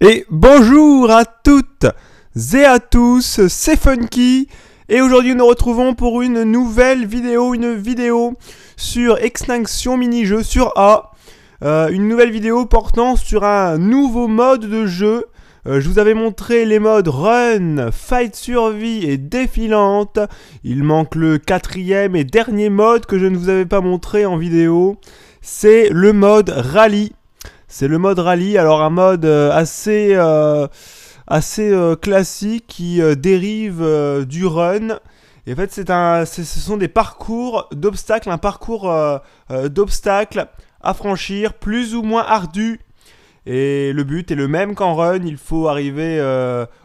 Et bonjour à toutes et à tous, c'est Funky et aujourd'hui nous nous retrouvons pour une nouvelle vidéo, une vidéo sur Extinction mini-jeu sur A. Euh, une nouvelle vidéo portant sur un nouveau mode de jeu. Euh, je vous avais montré les modes Run, Fight Survie et Défilante. Il manque le quatrième et dernier mode que je ne vous avais pas montré en vidéo. C'est le mode Rallye. C'est le mode rallye, alors un mode euh, assez, euh, assez euh, classique qui dérive du run. Et en fait, c'est un, ce sont des parcours d'obstacles, un parcours d'obstacles à franchir, plus ou moins ardu. Et le but est le même qu'en run, il faut arriver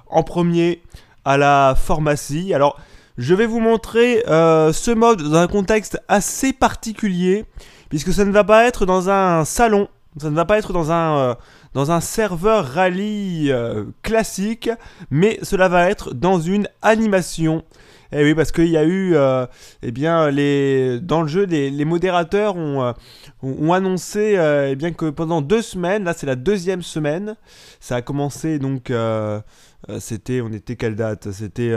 en premier à la pharmacie. Alors, je vais vous montrer ce mode dans un contexte assez particulier, puisque ça ne va pas être dans un salon, ça ne va pas être dans un, euh, dans un serveur rallye euh, classique, mais cela va être dans une animation. Eh oui, parce qu'il y a eu, euh, eh bien, les, dans le jeu, les, modérateurs ont, ont annoncé eh bien, que pendant deux semaines, là c'est la deuxième semaine, ça a commencé donc, c'était, on était quelle date C'était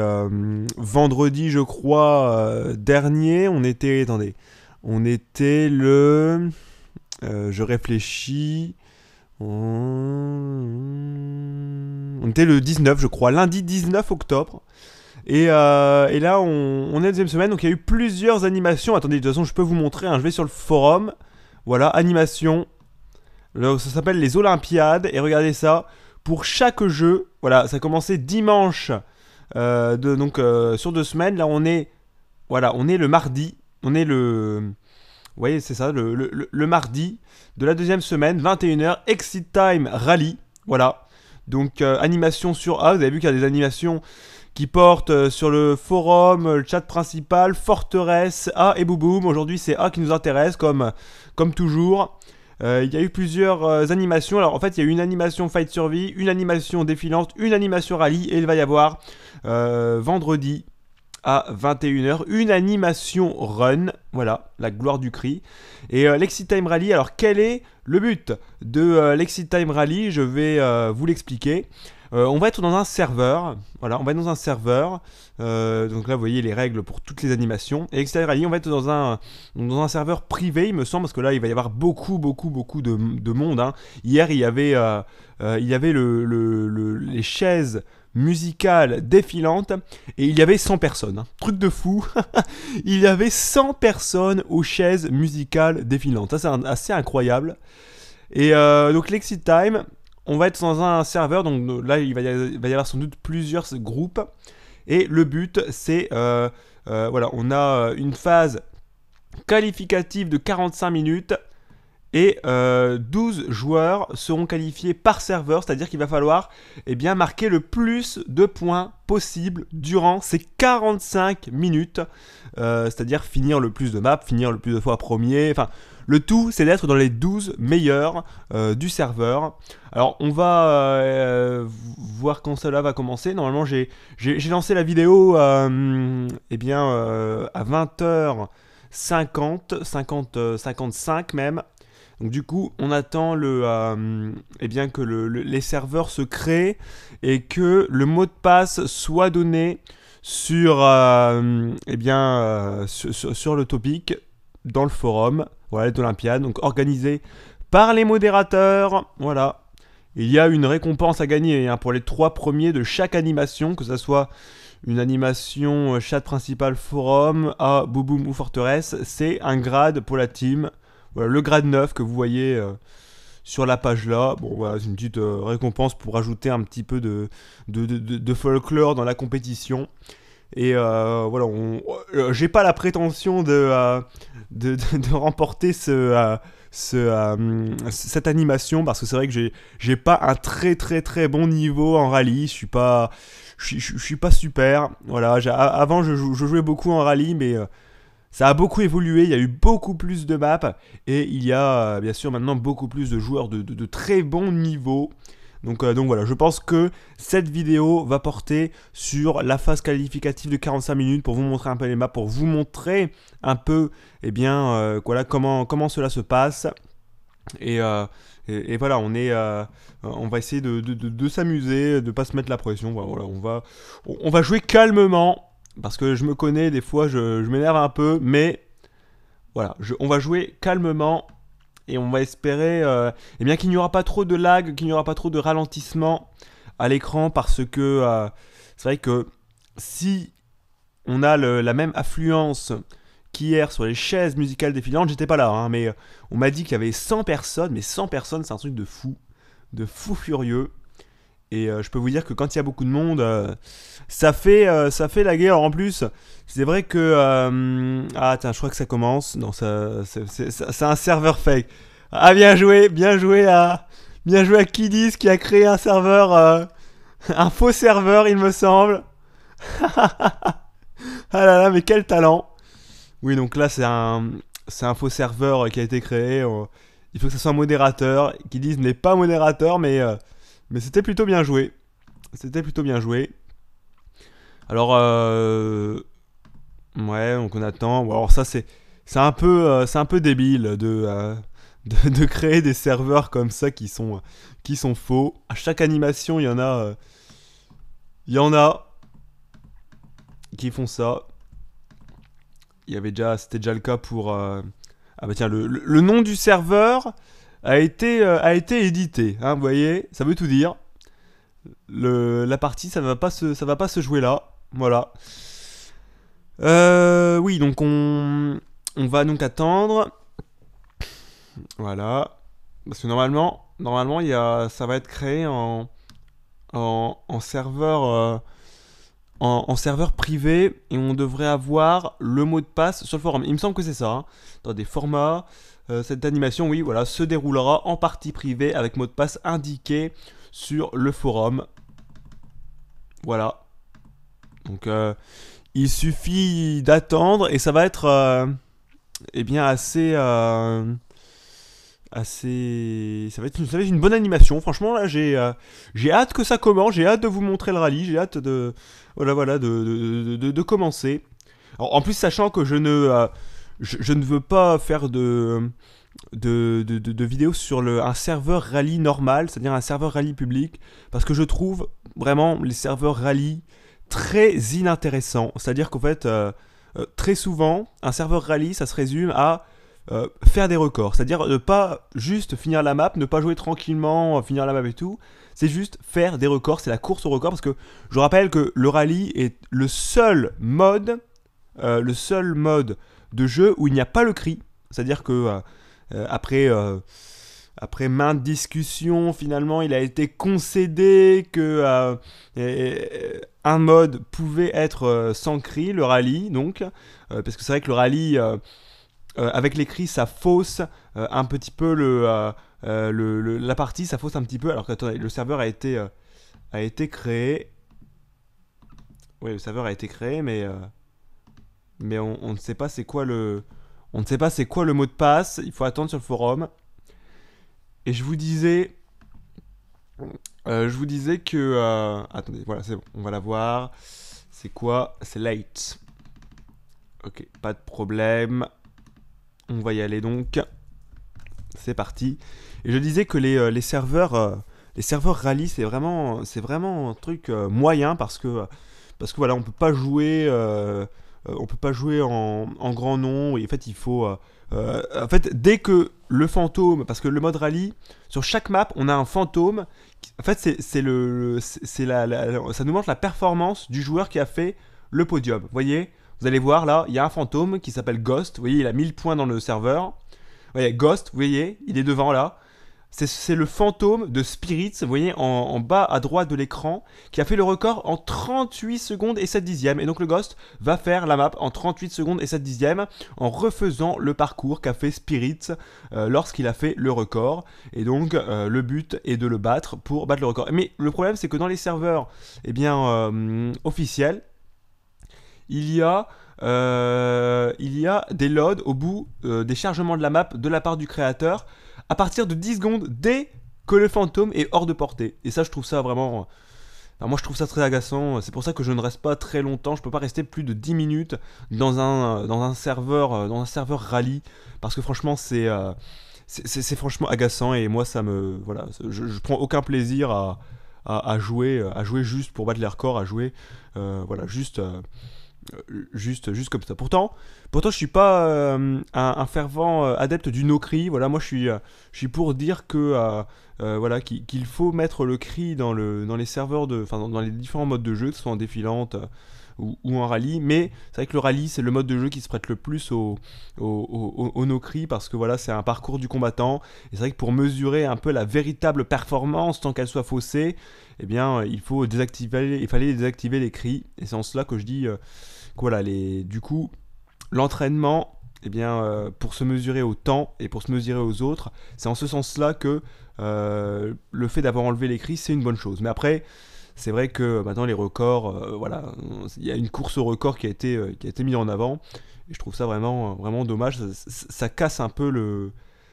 vendredi, je crois, dernier, on était, attendez, on était le... Euh, je réfléchis. On était le 19, je crois, lundi 19 octobre. Et, euh, là, on, est la deuxième semaine, donc il y a eu plusieurs animations. Attendez, de toute façon, je peux vous montrer. Hein, je vais sur le forum. Voilà, animation. ça s'appelle les Olympiades. Et regardez ça. Pour chaque jeu, voilà, ça a commencé dimanche. Euh, donc sur deux semaines, là, on est. Voilà, on est le mardi. On est le. Vous voyez, c'est ça, le, mardi de la deuxième semaine, 21h, Exit Time Rally. Voilà. Donc, euh, animation sur A. Vous avez vu qu'il y a des animations qui portent euh, sur le forum, le chat principal, Forteresse, A et Bouboum. Aujourd'hui, c'est A qui nous intéresse, comme, comme toujours. Euh, il y a eu plusieurs animations. Alors, en fait, il y a eu une animation Fight Survie, une animation défilante, une animation Rally, et il va y avoir vendredi à 21h. Une animation run, voilà, la gloire du cri. Et euh, l'exit Time Rally, alors quel est le but de euh, l'exit Time Rally Je vais euh, vous l'expliquer. on va être dans un serveur, voilà, on va être dans un serveur. donc là, vous voyez les règles pour toutes les animations. Et Rally, on va être dans un, un serveur privé, il me semble, parce que là, il va y avoir beaucoup, beaucoup, beaucoup de, monde. Hein. Hier, il y avait, il y avait les chaises musicale défilante et il y avait 100 personnes. Hein. Truc de fou. il y avait 100 personnes aux chaises musicales défilantes. Ça, c'est assez incroyable. Et euh, donc, l'Exit Time, on va être dans un serveur. Donc là, il va y avoir, sans doute plusieurs groupes. Et le but, c'est. Euh, euh, voilà, on a une phase qualificative de 45 minutes et 12 euh, joueurs seront qualifiés par serveur, c'est-à-dire qu'il va falloir eh bien, marquer le plus de points possible durant ces 45 minutes, euh, c'est-à-dire finir le plus de maps, finir le plus de fois premier, enfin le tout c'est d'être dans les 12 meilleurs euh, du serveur. Alors on va voir quand cela va commencer, normalement j'ai lancé la vidéo eh bien, à 20h... 50, 50, 55 même, donc du coup, on attend le, euh, eh bien que les serveurs se créent et que le mot de passe soit donné sur, euh, eh bien, euh, sur, le topic dans le forum voilà, d'Olympiade, donc organisé par les modérateurs. Voilà. Il y a une récompense à gagner hein, pour les trois premiers de chaque animation, que ce soit une animation chat principal forum à Bouboum ou forteresse, c'est un grade pour la team le grade 9 que vous voyez euh, sur la page là. Bon, voilà, c'est une petite euh, récompense pour ajouter un petit peu de, de, folklore dans la compétition. Et euh, voilà, j'ai pas la prétention de, de, remporter ce, ce, cette animation parce que c'est vrai que j'ai pas un très très très bon niveau en rallye. Je suis pas, suis pas super. Voilà, avant je, jouais beaucoup en rallye, mais ça a beaucoup évolué, il y a eu beaucoup plus de maps et il y a euh, bien sûr maintenant beaucoup plus de joueurs de, très bon niveau. Donc, euh, donc, voilà, je pense que cette vidéo va porter sur la phase qualificative de 45 minutes pour vous montrer un peu les maps, pour vous montrer un peu eh bien, euh, voilà, comment, comment cela se passe. Et, voilà, on, est, on va essayer de, s'amuser, de ne pas se mettre la pression. Voilà, on, va, on va jouer calmement parce que je me connais, des fois je, m'énerve un peu, mais voilà, on va jouer calmement et on va espérer euh, bien qu'il n'y aura pas trop de lag, qu'il n'y aura pas trop de ralentissement à l'écran parce que euh, c'est vrai que si on a la même affluence qu'hier sur les chaises musicales défilantes, j'étais pas là, hein, mais on m'a dit qu'il y avait 100 personnes, mais 100 personnes c'est un truc de fou, de fou furieux. Et euh, je peux vous dire que quand il y a beaucoup de monde, euh, ça, fait, euh, ça fait la guerre en plus. C'est vrai que... ah, tiens, je crois que ça commence. Non, ça, c'est un serveur fake. Ah, bien joué, bien joué à... Bien joué à Kidis qui a créé un serveur... un faux serveur, il me semble. ah là là, mais quel talent. Oui, donc là, c'est un, un faux serveur qui a été créé. Il faut que ce soit un modérateur. Kidis n'est pas modérateur, mais... Mais c'était plutôt bien joué. C'était plutôt bien joué. Alors, euh... ouais, donc on attend. Alors ça, c'est, c'est un peu, euh, c'est un peu débile euh, de, de, créer des serveurs comme ça qui sont, qui sont faux. À chaque animation, il y en a, euh, il y en a qui font ça. Il y avait déjà, c'était déjà le cas pour, ah bah tiens, le, le nom du serveur, a été, euh, a été édité. Hein, vous voyez, ça veut tout dire. Le, la partie, ça va pas se, ça va pas se jouer là. Voilà. Euh, oui, donc on, va donc attendre. Voilà. Parce que normalement, normalement ça va être créé en, en, serveur. Euh, en, serveur privé et on devrait avoir le mot de passe sur le forum. Il me semble que c'est ça. Hein. Dans des formats, euh, cette animation, oui, voilà, se déroulera en partie privée avec mot de passe indiqué sur le forum. Voilà. Donc, euh, il suffit d'attendre et ça va être, euh, eh bien, assez, assez. Ça va, être, une bonne animation. Franchement, là, j'ai, j'ai hâte que ça commence. J'ai hâte de vous montrer le rallye. J'ai hâte de, voilà, voilà, de, commencer. en, plus, sachant que je ne je, ne veux pas faire de, de, vidéos sur un serveur rallye normal, c'est-à-dire un serveur rallye public, parce que je trouve vraiment les serveurs rallye très inintéressants. C'est-à-dire qu'en fait, euh, euh, très souvent, un serveur rallye, ça se résume à euh, faire des records. C'est-à-dire ne pas juste finir la map, ne pas jouer tranquillement, finir la map et tout. C'est juste faire des records, c'est la course au record. Parce que je rappelle que le rallye est le seul mode, le seul mode de jeu où il n'y a pas le cri. C'est-à-dire que euh, euh, après, euh, après maintes discussions, finalement, il a été concédé que un mode pouvait être sans cri, le rallye, donc. parce que c'est vrai que le rallye, avec les cris, ça fausse un petit peu le, la partie, ça fausse un petit peu. Alors que le serveur a été, a été créé. Oui, le serveur a été créé, mais mais on, ne sait pas c'est quoi le on ne sait pas c'est quoi le mot de passe. Il faut attendre sur le forum. Et je vous disais, euh, je vous disais que euh, attendez, voilà, c'est bon, on va la voir. C'est quoi C'est late. Ok, pas de problème. On va y aller donc. C'est parti. Et je disais que les, euh, les serveurs les serveurs rallye c'est vraiment c'est vraiment un truc moyen parce que parce que voilà on peut pas jouer euh, on peut pas jouer en, grand nom, et en fait il faut... Euh, euh, en fait, dès que le fantôme, parce que le mode rallye, sur chaque map, on a un fantôme. en fait, c'est le, ça nous montre la performance du joueur qui a fait le podium. Vous voyez, vous allez voir là, il y a un fantôme qui s'appelle Ghost. Vous voyez, il a 1000 points dans le serveur. Vous voyez, Ghost, vous voyez, il est devant là c'est le fantôme de Spirits, vous voyez, en, bas à droite de l'écran, qui a fait le record en 38 secondes et 7 dixièmes. Et donc le Ghost va faire la map en 38 secondes et 7 dixièmes, en refaisant le parcours qu'a fait Spirits euh, lorsqu'il a fait le record. Et donc euh, le but est de le battre pour battre le record. Mais le problème, c'est que dans les serveurs eh bien, euh, officiels, il y a... il y a des loads au bout des chargements de la map de la part du créateur à partir de 10 secondes dès que le fantôme est hors de portée. Et ça, je trouve ça vraiment. moi, je trouve ça très agaçant. C'est pour ça que je ne reste pas très longtemps. Je peux pas rester plus de 10 minutes dans un, dans un serveur euh, dans un serveur rallye parce que franchement, euh, c'est c'est franchement agaçant et moi, ça me voilà, je, prends aucun plaisir à, jouer à jouer juste pour battre les records, à jouer euh, voilà juste. Euh, juste, juste comme ça. Pourtant, pourtant je suis pas euh, un, fervent euh, adepte du no-cri. Voilà, moi, je suis, je suis pour dire que voilà, qu'il faut mettre le cri dans, le, dans les serveurs de, dans, les différents modes de jeu, que ce soit en défilante ou, en rallye. Mais c'est vrai que le rallye, c'est le mode de jeu qui se prête le plus au, au, no cry parce que voilà, c'est un parcours du combattant. Et c'est vrai que pour mesurer un peu la véritable performance, tant qu'elle soit faussée, eh bien, il faut désactiver, il fallait désactiver les cris. Et c'est en cela que je dis voilà, les, du coup, l'entraînement, eh bien, euh, pour se mesurer au temps et pour se mesurer aux autres, c'est en ce sens-là que euh, le fait d'avoir enlevé les l'écrit, c'est une bonne chose. Mais après, c'est vrai que maintenant les records, euh, voilà, il y a une course au record qui a été qui a été mise en avant. Et je trouve ça vraiment vraiment dommage. Ça, casse un peu le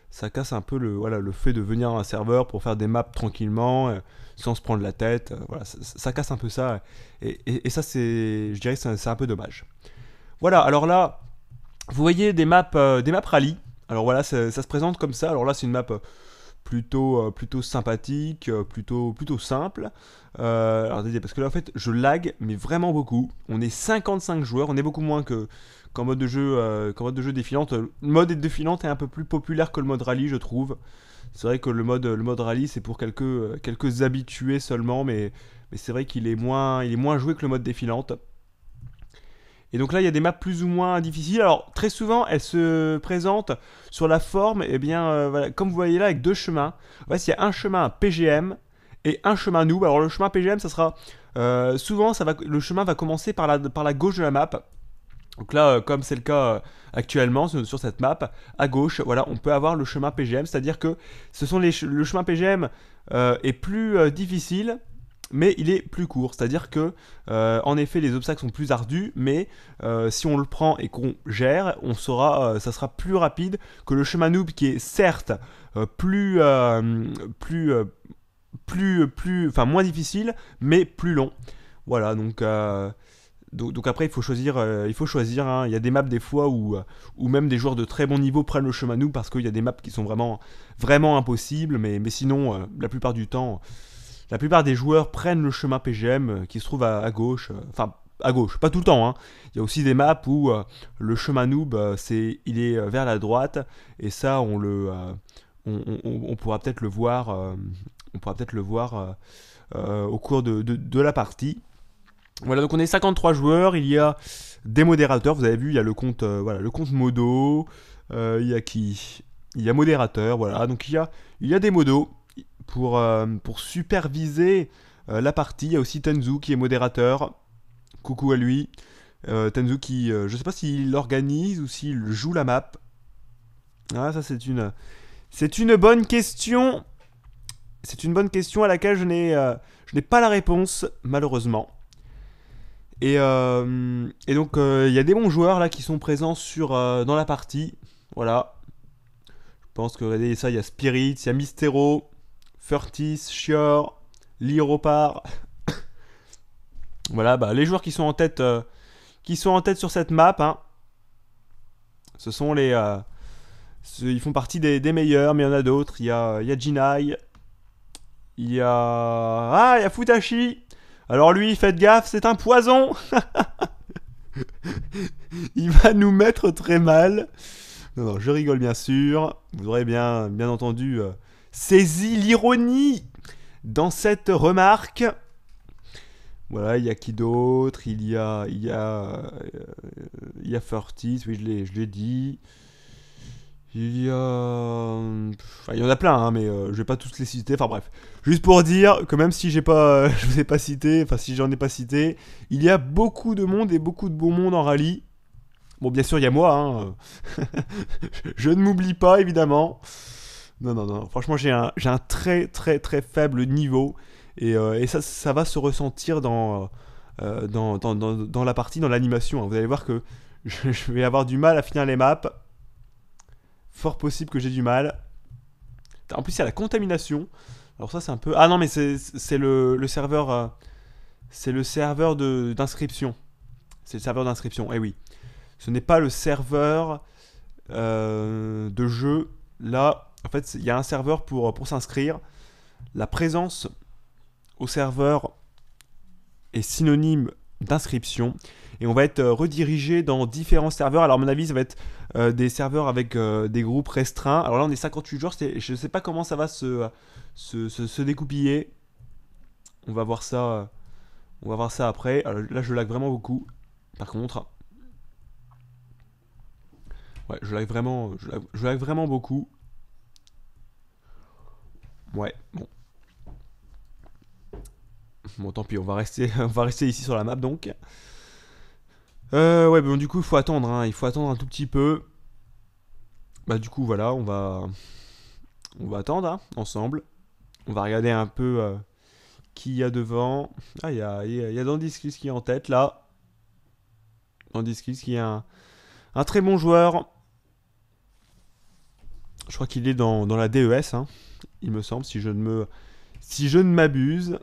ça casse un peu le voilà le fait de venir à un serveur pour faire des maps tranquillement sans se prendre la tête. Euh, voilà, ça, casse un peu ça. Et, ça, c'est, je dirais, c'est un peu dommage. Voilà, alors là, vous voyez des maps, euh, des maps rallye. Alors voilà, ça, se présente comme ça. Alors là, c'est une map euh, plutôt, plutôt sympathique, plutôt, plutôt simple. alors parce que là, en fait, je lag, mais vraiment beaucoup. On est 55 joueurs, on est beaucoup moins que qu'en mode de jeu, qu'en mode de jeu défilante. Le mode défilante est un peu plus populaire que le mode rallye, je trouve. C'est vrai que le mode, le mode rallye, c'est pour quelques, quelques habitués seulement, mais, mais c'est vrai qu'il est, moins, il est moins joué que le mode défilante. Et donc là, il y a des maps plus ou moins difficiles. Alors, très souvent, elles se présentent sur la forme, et eh bien, euh, comme vous voyez là, avec deux chemins. Voici, il y a un chemin PGM et un chemin noob. Alors, le chemin PGM, ça sera... Euh, souvent, ça va, le chemin va commencer par la, par la gauche de la map. Donc là, euh, comme c'est le cas euh, actuellement sur cette map, à gauche, voilà, on peut avoir le chemin PGM, c'est-à-dire que ce sont les le chemin PGM euh, est plus difficile, mais il est plus court, c'est-à-dire que en effet les obstacles sont plus ardus, mais si on le prend et qu'on gère, on saura, ça sera plus rapide que le chemin noob qui est certes plus, plus, plus, plus, enfin moins difficile, mais plus long. Voilà, donc donc, après, il faut choisir. Euh, il faut choisir. Hein. Il y a des maps des fois euh, où, même des joueurs de très bon niveau prennent le chemin noob parce qu'il y a des maps qui sont vraiment, vraiment impossibles. Mais, sinon, euh, la plupart du temps, la plupart des joueurs prennent le chemin PGM qui se trouve à, gauche. Enfin, à gauche, pas tout le temps. Hein. Il y a aussi des maps où le chemin noob, c'est, il est vers la droite. Et ça, on le, on, on, pourra peut-être le voir. on pourra peut-être le voir au cours de, de la partie. Voilà, donc on est 53 joueurs, il y a des modérateurs, vous avez vu, il y a le compte, euh, voilà, le compte Modo, euh, il y a qui Il y a modérateur, voilà, donc il y a, il y a des modos pour, euh, pour superviser la partie, il y a aussi Tenzu qui est modérateur, coucou à lui, Tenzu qui, je sais pas s'il organise ou s'il joue la map, ah ça c'est une, c'est une bonne question, c'est une bonne question à laquelle je n'ai, je n'ai pas la réponse, malheureusement. Euh, et, donc, euh, il y a des bons joueurs là qui sont présents sur, euh, dans la partie. Voilà. Je pense que regardez ça, il y a Spirit, il y a Mystero, Furtis, Shior, Liropar. voilà, bah, les joueurs qui sont en tête, qui sont en tête sur cette map. Hein. Ce sont les. ils font partie des, meilleurs, mais il y en a d'autres. Il y a, il y a Jinai. Il y a. Ah, il y a Futashi. Alors lui, faites gaffe, c'est un poison Il va nous mettre très mal. Non, non, je rigole bien sûr. Vous aurez bien, bien entendu euh, saisi l'ironie dans cette remarque. Voilà, il y a qui d'autre Il y a, il y a, euh, il y a Fortis. Oui, je je l'ai dit. Il y a. il y en a plein, hein, mais je euh, je vais pas tous les citer. Enfin bref. Juste pour dire que même si j'ai pas, je vous ai pas cité, enfin si j'en ai pas cité, il y a beaucoup de monde et beaucoup de beaux monde en rallye. Bon, bien sûr, il y a moi. Hein, euh, je ne m'oublie pas, évidemment. Non, non, non. Franchement, j'ai un, un, très, très, très faible niveau. Et, euh, et ça, ça va se ressentir dans, dans, dans, dans, la partie, dans l'animation. Hein. Vous allez voir que je, vais avoir du mal à finir les maps fort possible que j'ai du mal. En plus, il y a la contamination. Alors ça, c'est un peu... Ah non, mais c'est le, serveur... Euh, c'est le serveur d'inscription. C'est le serveur d'inscription, eh oui. Ce n'est pas le serveur euh, de jeu. Là, en fait, il y a un serveur pour, pour s'inscrire. La présence au serveur est synonyme d'inscription et on va être euh, redirigé dans différents serveurs. Alors à mon avis, ça va être euh, des serveurs avec euh, des groupes restreints. Alors là, on est 58 joueurs, je ne sais pas comment ça va se, se, découpiller. On va voir ça. On va voir ça après. Alors, là, je lag vraiment beaucoup. Par contre, hein. ouais, je lag vraiment, vraiment beaucoup. Ouais, bon. Bon, tant pis, on va rester, on va rester ici sur la map donc. Euh, ouais, bon, du coup, il faut attendre. Hein. Il faut attendre un tout petit peu. Bah, du coup, voilà, on va, on va attendre hein, ensemble. On va regarder un peu euh, qui y a devant. Ah, il y a, y, qui est en tête là. Dandiskis qui est un, très bon joueur. Je crois qu'il est dans, la DES, hein, il me semble, si je ne me, si je ne m'abuse.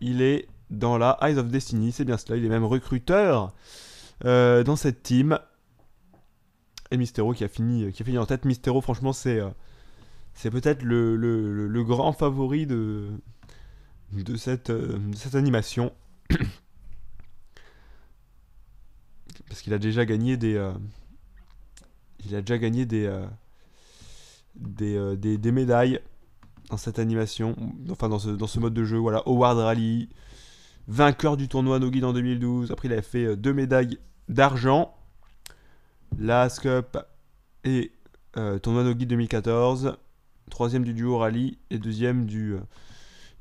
Il est dans la Eyes of Destiny, c'est bien cela. Il est même recruteur euh, dans cette team. Et Mistero qui a fini, qui a fini en tête. Mistero, franchement, c'est euh, c'est peut-être le, grand favori de, de, cette, euh, cette animation. Parce qu'il a déjà gagné des. il a déjà gagné des, des, des, des, médailles dans cette animation, enfin dans ce, dans ce mode de jeu. Voilà, Howard Rally, vainqueur du tournoi Nogi en 2012. Après, il a fait euh, deux médailles d'argent. Last Cup et euh, tournoi Nogi 2014. Troisième du duo rallye et deuxième du, euh,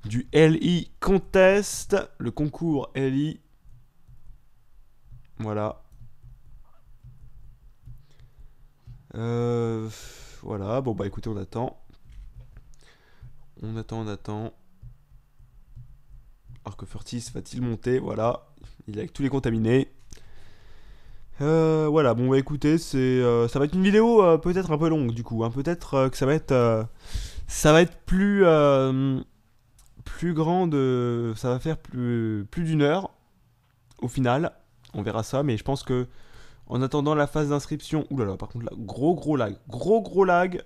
du LI Contest. Le concours LI. Voilà. voilà, bon bah écoutez, on attend. On attend, on attend. Alors que Furtis va-t-il monter Voilà, il est avec tous les contaminés. Euh, voilà, bon bah, écoutez, c'est, euh, ça va être une vidéo euh, peut-être un peu longue du coup, hein. peut-être que ça va être, ça va être plus, plus grand ça va faire plus, plus d'une heure au final, on verra ça, mais je pense que en attendant la phase d'inscription, oulala, par contre là, gros gros lag, gros gros lag,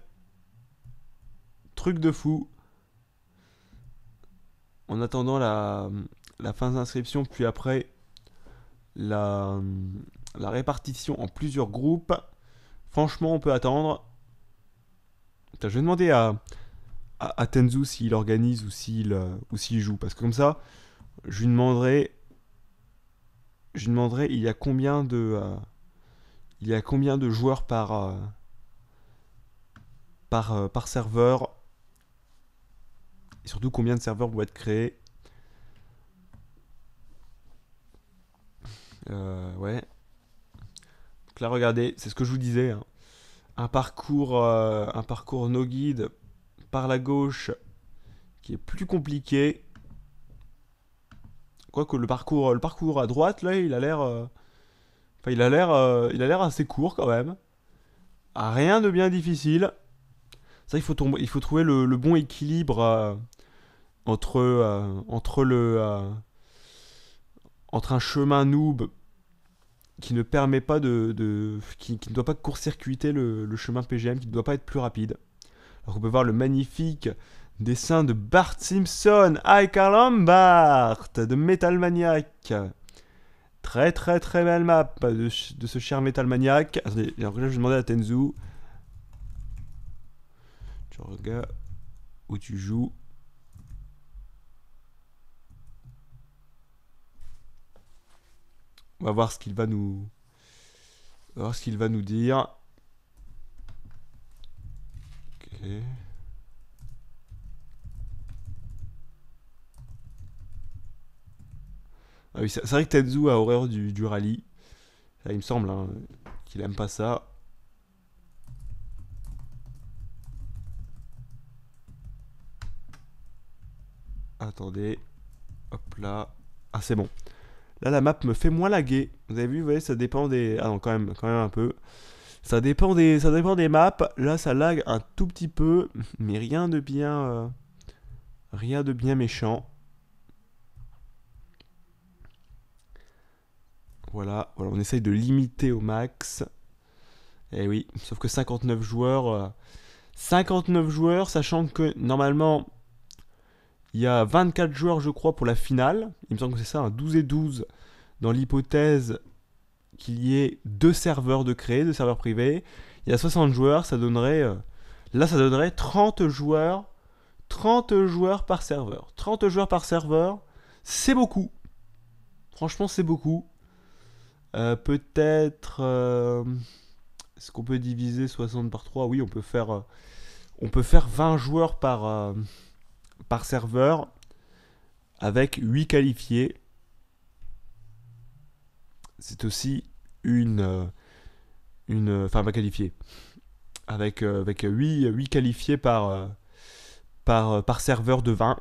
truc de fou en attendant la, fin d'inscription, puis après la, répartition en plusieurs groupes, franchement, on peut attendre. je vais demander à, à, Tenzu s'il organise ou s'il euh, ou s'il joue, parce que comme ça, je lui demanderai, je demanderai, il y a combien de, euh, il y a combien de joueurs par euh, par, par serveur et surtout, combien de serveurs vont être créés euh, Ouais. Donc là, regardez, c'est ce que je vous disais. Hein. Un parcours, euh, un parcours no guide par la gauche qui est plus compliqué. Quoique le parcours, le parcours à droite, là, il a l'air... Euh, enfin, il a l'air il a l'air assez court quand même. rien de bien difficile. Ça, il faut, il faut trouver le, le bon équilibre entre, euh, entre, le, euh, entre un chemin noob qui ne permet pas de, qui, ne doit pas court-circuiter le, chemin PGM, qui ne doit pas être plus rapide. Alors on peut voir le magnifique dessin de Bart Simpson, I Bart de Metal Maniac. Très très très belle map de, ce cher Metal Maniac. alors là, je vais demander à Tenzu. Tu regardes où tu joues. On va voir ce qu'il va nous. voir ce qu'il va nous dire. Ah oui, c'est vrai que Tenzu a horreur du, rallye. il me semble hein, qu'il aime pas ça. Attendez. Hop là. Ah, c'est bon. Là, la map me fait moins laguer. Vous avez vu, vous voyez, ça dépend des... Ah non, quand même, quand même un peu. Ça dépend des, ça dépend des maps. Là, ça lag un tout petit peu, mais rien de bien, euh, rien de bien méchant. Voilà, voilà, on essaye de limiter au max. Eh oui, sauf que 59 joueurs, 59 euh, joueurs, sachant que normalement il y a 24 joueurs, je crois, pour la finale. Il me semble que c'est ça, un 12 et 12, dans l'hypothèse qu'il y ait deux serveurs de créer, deux serveurs privés. Il y a 60 joueurs, ça donnerait. Euh, là, ça donnerait 30 joueurs. 30 joueurs par serveur. 30 joueurs par serveur, c'est beaucoup. Franchement, c'est beaucoup. Euh, peut-être. Euh, est-ce qu'on peut diviser 60 par 3 Oui, on peut faire. on peut faire 20 joueurs par par serveur avec 8 qualifiés. C'est aussi une. Euh, une euh, enfin, pas qualifié Avec, euh, avec 8, 8 qualifiés par, par, par serveur de 20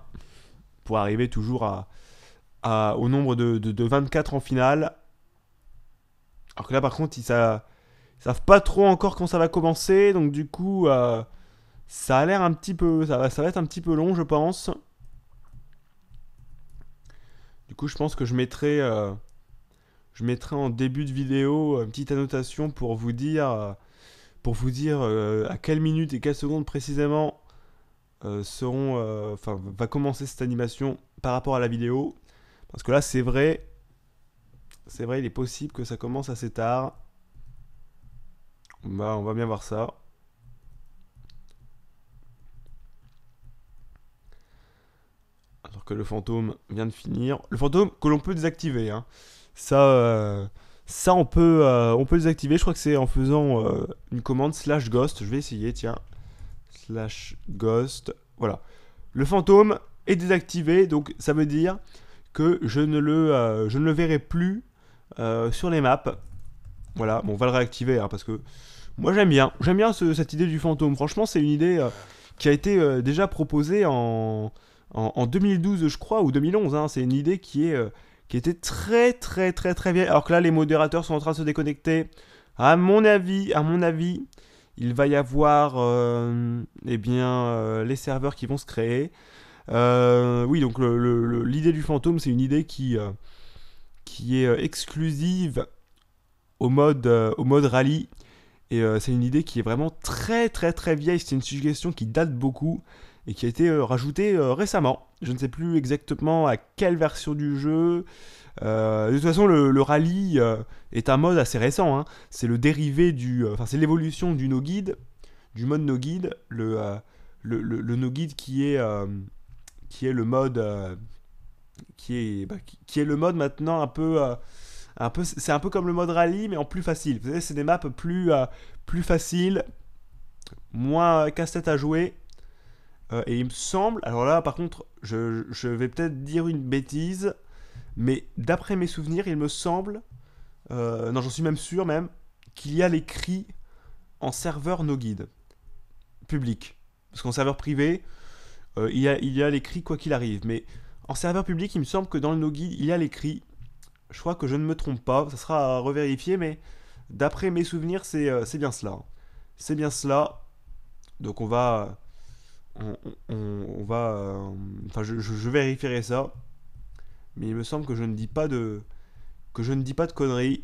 pour arriver toujours à, au nombre de, 24 en finale. Alors que là, par contre, ils, savent pas trop encore quand ça va commencer. Donc, du coup. Ça a l'air un petit peu... Ça va, ça va être un petit peu long, je pense. Du coup, je pense que je mettrai... Euh, je mettrai en début de vidéo une petite annotation pour vous dire... Euh, pour vous dire euh, à quelle minute et quelle seconde précisément seront... Enfin, va commencer cette animation par rapport à la vidéo. Parce que là, c'est vrai... C'est vrai, il est possible que ça commence assez tard. Bah, on va bien voir ça. Alors que le fantôme vient de finir. Le fantôme que l'on peut désactiver. Hein. Ça, euh, ça on, peut, euh, on peut désactiver. Je crois que c'est en faisant euh, une commande slash ghost. Je vais essayer, tiens. Slash ghost. Voilà. Le fantôme est désactivé. Donc ça veut dire que je ne le, je ne le verrai plus sur les maps. Voilà. Bon, on va le réactiver hein, parce que moi j'aime bien. J'aime bien cette idée du fantôme. Franchement, c'est une idée qui a été déjà proposée en en, 2012, je crois, ou 2011. Hein, c'est une idée qui, est, euh, qui était très, très, très, très vieille. Alors que là, les modérateurs sont en train de se déconnecter. À mon avis, à mon avis, il va y avoir euh, eh bien, euh, les serveurs qui vont se créer. oui, donc l'idée du fantôme, c'est une idée qui, qui est exclusive au mode, au mode rallye. Et c'est une idée qui est vraiment très très très vieille, c'est une suggestion qui date beaucoup et qui a été euh, rajouté euh, récemment. Je ne sais plus exactement à quelle version du jeu. Euh, de toute façon, le, rally rallye est un mode assez récent. Hein. C'est le dérivé du, enfin c'est l'évolution du no guide, du mode no guide, le le, le, no guide qui est qui est le mode qui est, bah, qui est le mode maintenant un peu, un peu c'est un peu comme le mode rallye mais en plus facile. Vous savez, c'est des maps plus, plus faciles, moins casse-tête à jouer euh, et il me semble, alors là par contre, je, vais peut-être dire une bêtise, mais d'après mes souvenirs, il me semble, euh, non j'en suis même sûr même, qu'il y a les cris en serveur no guide public. Parce qu'en serveur privé, euh, il, y a, il y a les cris quoi qu'il arrive. Mais en serveur public, il me semble que dans le no guide, il y a les cris. Je crois que je ne me trompe pas, ça sera à revérifier, mais d'après mes souvenirs, c'est bien cela. C'est bien cela. Donc on va on, va. Euh, enfin, je, je, vérifierai ça. Mais il me semble que je ne dis pas de. Que je ne dis pas de conneries.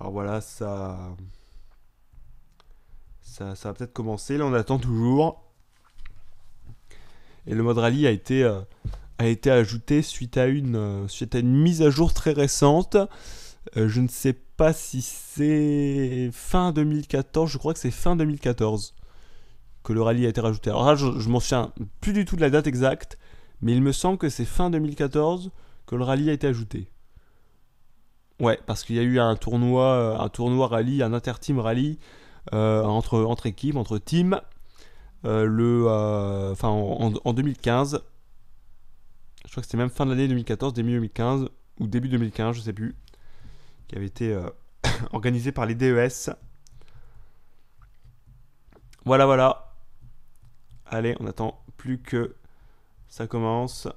Alors voilà, ça. Ça, va peut-être commencer. Là, on attend toujours. Et le mode rallye a été. Euh, a été ajouté suite à une, euh, suite à une mise à jour très récente. je ne sais pas si c'est fin 2014, je crois que c'est fin 2014 que le rallye a été rajouté. Alors là, je, m'en souviens plus du tout de la date exacte, mais il me semble que c'est fin 2014 que le rallye a été ajouté. Ouais, parce qu'il y a eu un tournoi, euh, un tournoi rallye, un interteam rallye euh, entre, entre équipes, entre teams, euh, le, enfin, en, 2015. Je crois que c'était même fin de l'année 2014, début 2015 ou début 2015, je sais plus, qui avait été organisé par les DES. Voilà, voilà. Allez, on attend plus que ça commence.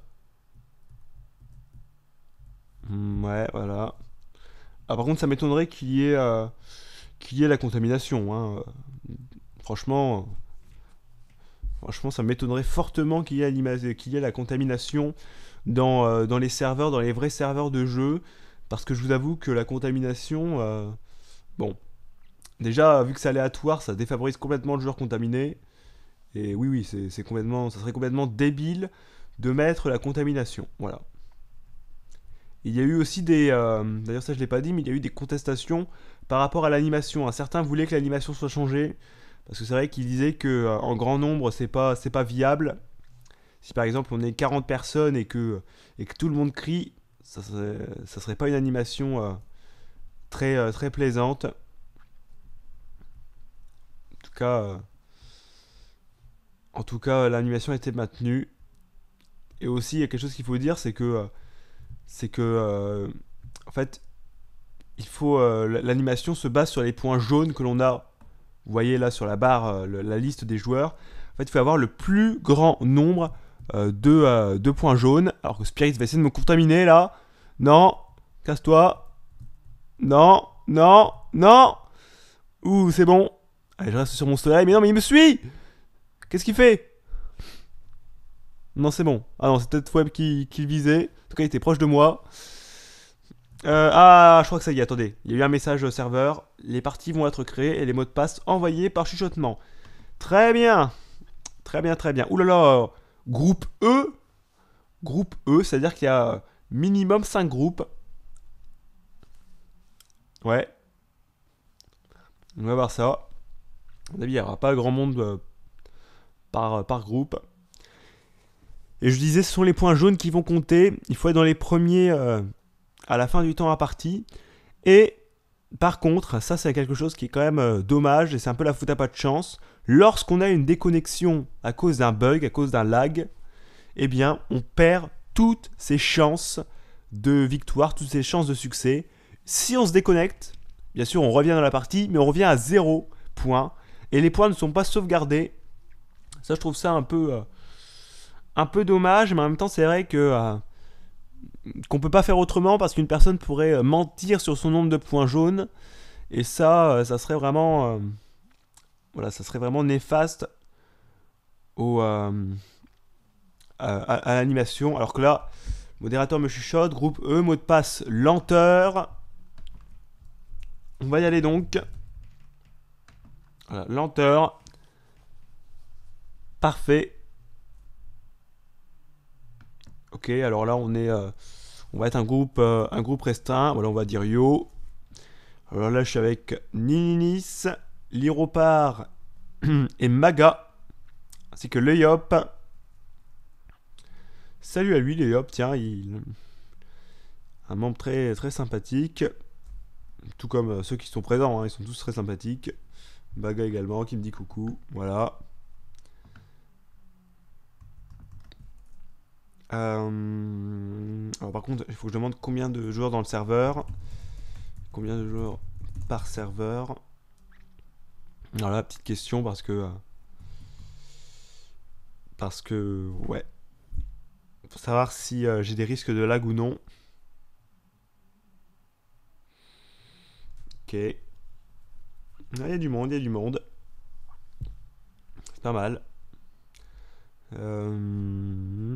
Hmm, ouais, voilà. Ah, par contre, ça m'étonnerait qu'il y, ait, euh, y ait la contamination. Hein. Franchement, franchement, ça m'étonnerait fortement qu'il y, ait la contamination dans, euh, dans, les serveurs, dans les vrais serveurs de jeu. Parce que je vous avoue que la contamination, euh, bon, déjà, vu que c'est aléatoire, ça défavorise complètement le joueur contaminé. Et oui, oui, c'est complètement, ça serait complètement débile de mettre la contamination. Voilà. Il y a eu aussi des. Euh, d'ailleurs, ça je l'ai pas dit, mais il y a eu des contestations par rapport à l'animation. Certains voulaient que l'animation soit changée. Parce que c'est vrai qu'ils disaient que euh, en grand nombre, c'est pas, pas viable. Si par exemple on est 40 personnes et que, et que tout le monde crie, ça serait, serait pas une animation euh, très, très plaisante. En tout cas. En tout cas, euh, l'animation a été maintenue. Et aussi, il y a quelque chose qu'il faut dire, c'est que. Euh, c'est que. Euh, en fait, il faut. L'animation se base sur les points jaunes que l'on a. Vous voyez là sur la barre la liste des joueurs. En fait, il faut avoir le plus grand nombre de, de, points jaunes. Alors que Spirit va essayer de me contaminer là. Non, casse-toi. Non, non, non. Ouh, c'est bon. Allez, je reste sur mon soleil. Mais non, mais il me suit! Qu'est-ce qu'il fait Non, c'est bon. Ah non, c'est peut-être Web qui, le visait. En tout cas, il était proche de moi. Euh, ah, je crois que ça y est, attendez. Il y a eu un message serveur. Les parties vont être créées et les mots de passe envoyés par chuchotement. Très bien. Très bien, très bien. Ouh là là, groupe E. Groupe E, c'est-à-dire qu'il y a minimum 5 groupes. Ouais. On va voir ça. À mon avis, il n'y aura pas grand monde euh, euh, par, groupe. Et je disais, ce sont les points jaunes qui vont compter. Il faut être dans les premiers euh, à la fin du temps à partie. Et par contre, ça c'est quelque chose qui est quand même euh, dommage et c'est un peu la faute à pas de chance. Lorsqu'on a une déconnexion à cause d'un bug, à cause d'un lag, eh bien on perd toutes ses chances de victoire, toutes ses chances de succès. Si on se déconnecte, bien sûr on revient dans la partie, mais on revient à zéro points. Et les points ne sont pas sauvegardés ça, je trouve ça un peu, euh, un peu dommage, mais en même temps, c'est vrai que ne euh, qu'on peut pas faire autrement parce qu'une personne pourrait euh, mentir sur son nombre de points jaunes, et ça, ça serait vraiment, voilà, ça serait vraiment néfaste au, à, l'animation. Alors que là, modérateur me chuchote, groupe E, mot de passe lenteur. On va y aller donc. Voilà, lenteur. Parfait. Ok, alors là, on est, euh, on va être un groupe, euh, un groupe restreint. Voilà, on va dire yo. Alors là, je suis avec Nininis, Liropar et Maga, ainsi que Leop. Salut à lui, Leop. Tiens, il, un membre très, très sympathique. Tout comme euh, ceux qui sont présents, hein, ils sont tous très sympathiques. Maga également qui me dit coucou. Voilà. Euh... Alors, par contre, il faut que je demande combien de joueurs dans le serveur. Combien de joueurs par serveur. Alors là, petite question parce que. Euh, parce que. Ouais. Faut savoir si euh, j'ai des risques de lag ou non. Ok. Ah, il y a du monde, il y a du monde. C'est pas mal. Euh...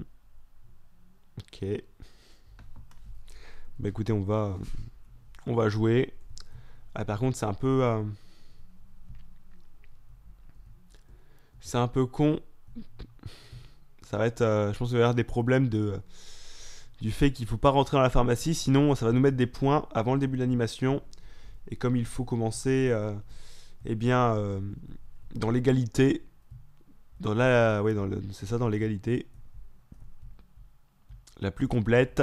Ok. Bah écoutez, on va, on va jouer. Ah, par contre, c'est un peu. Euh, c'est un peu con. Ça va être. Euh, je pense qu'il va y avoir des problèmes de, euh, du fait qu'il faut pas rentrer dans la pharmacie, sinon ça va nous mettre des points avant le début de l'animation. Et comme il faut commencer, eh bien, dans l'égalité. Dans la. Ouais, c'est ça, dans l'égalité la plus complète,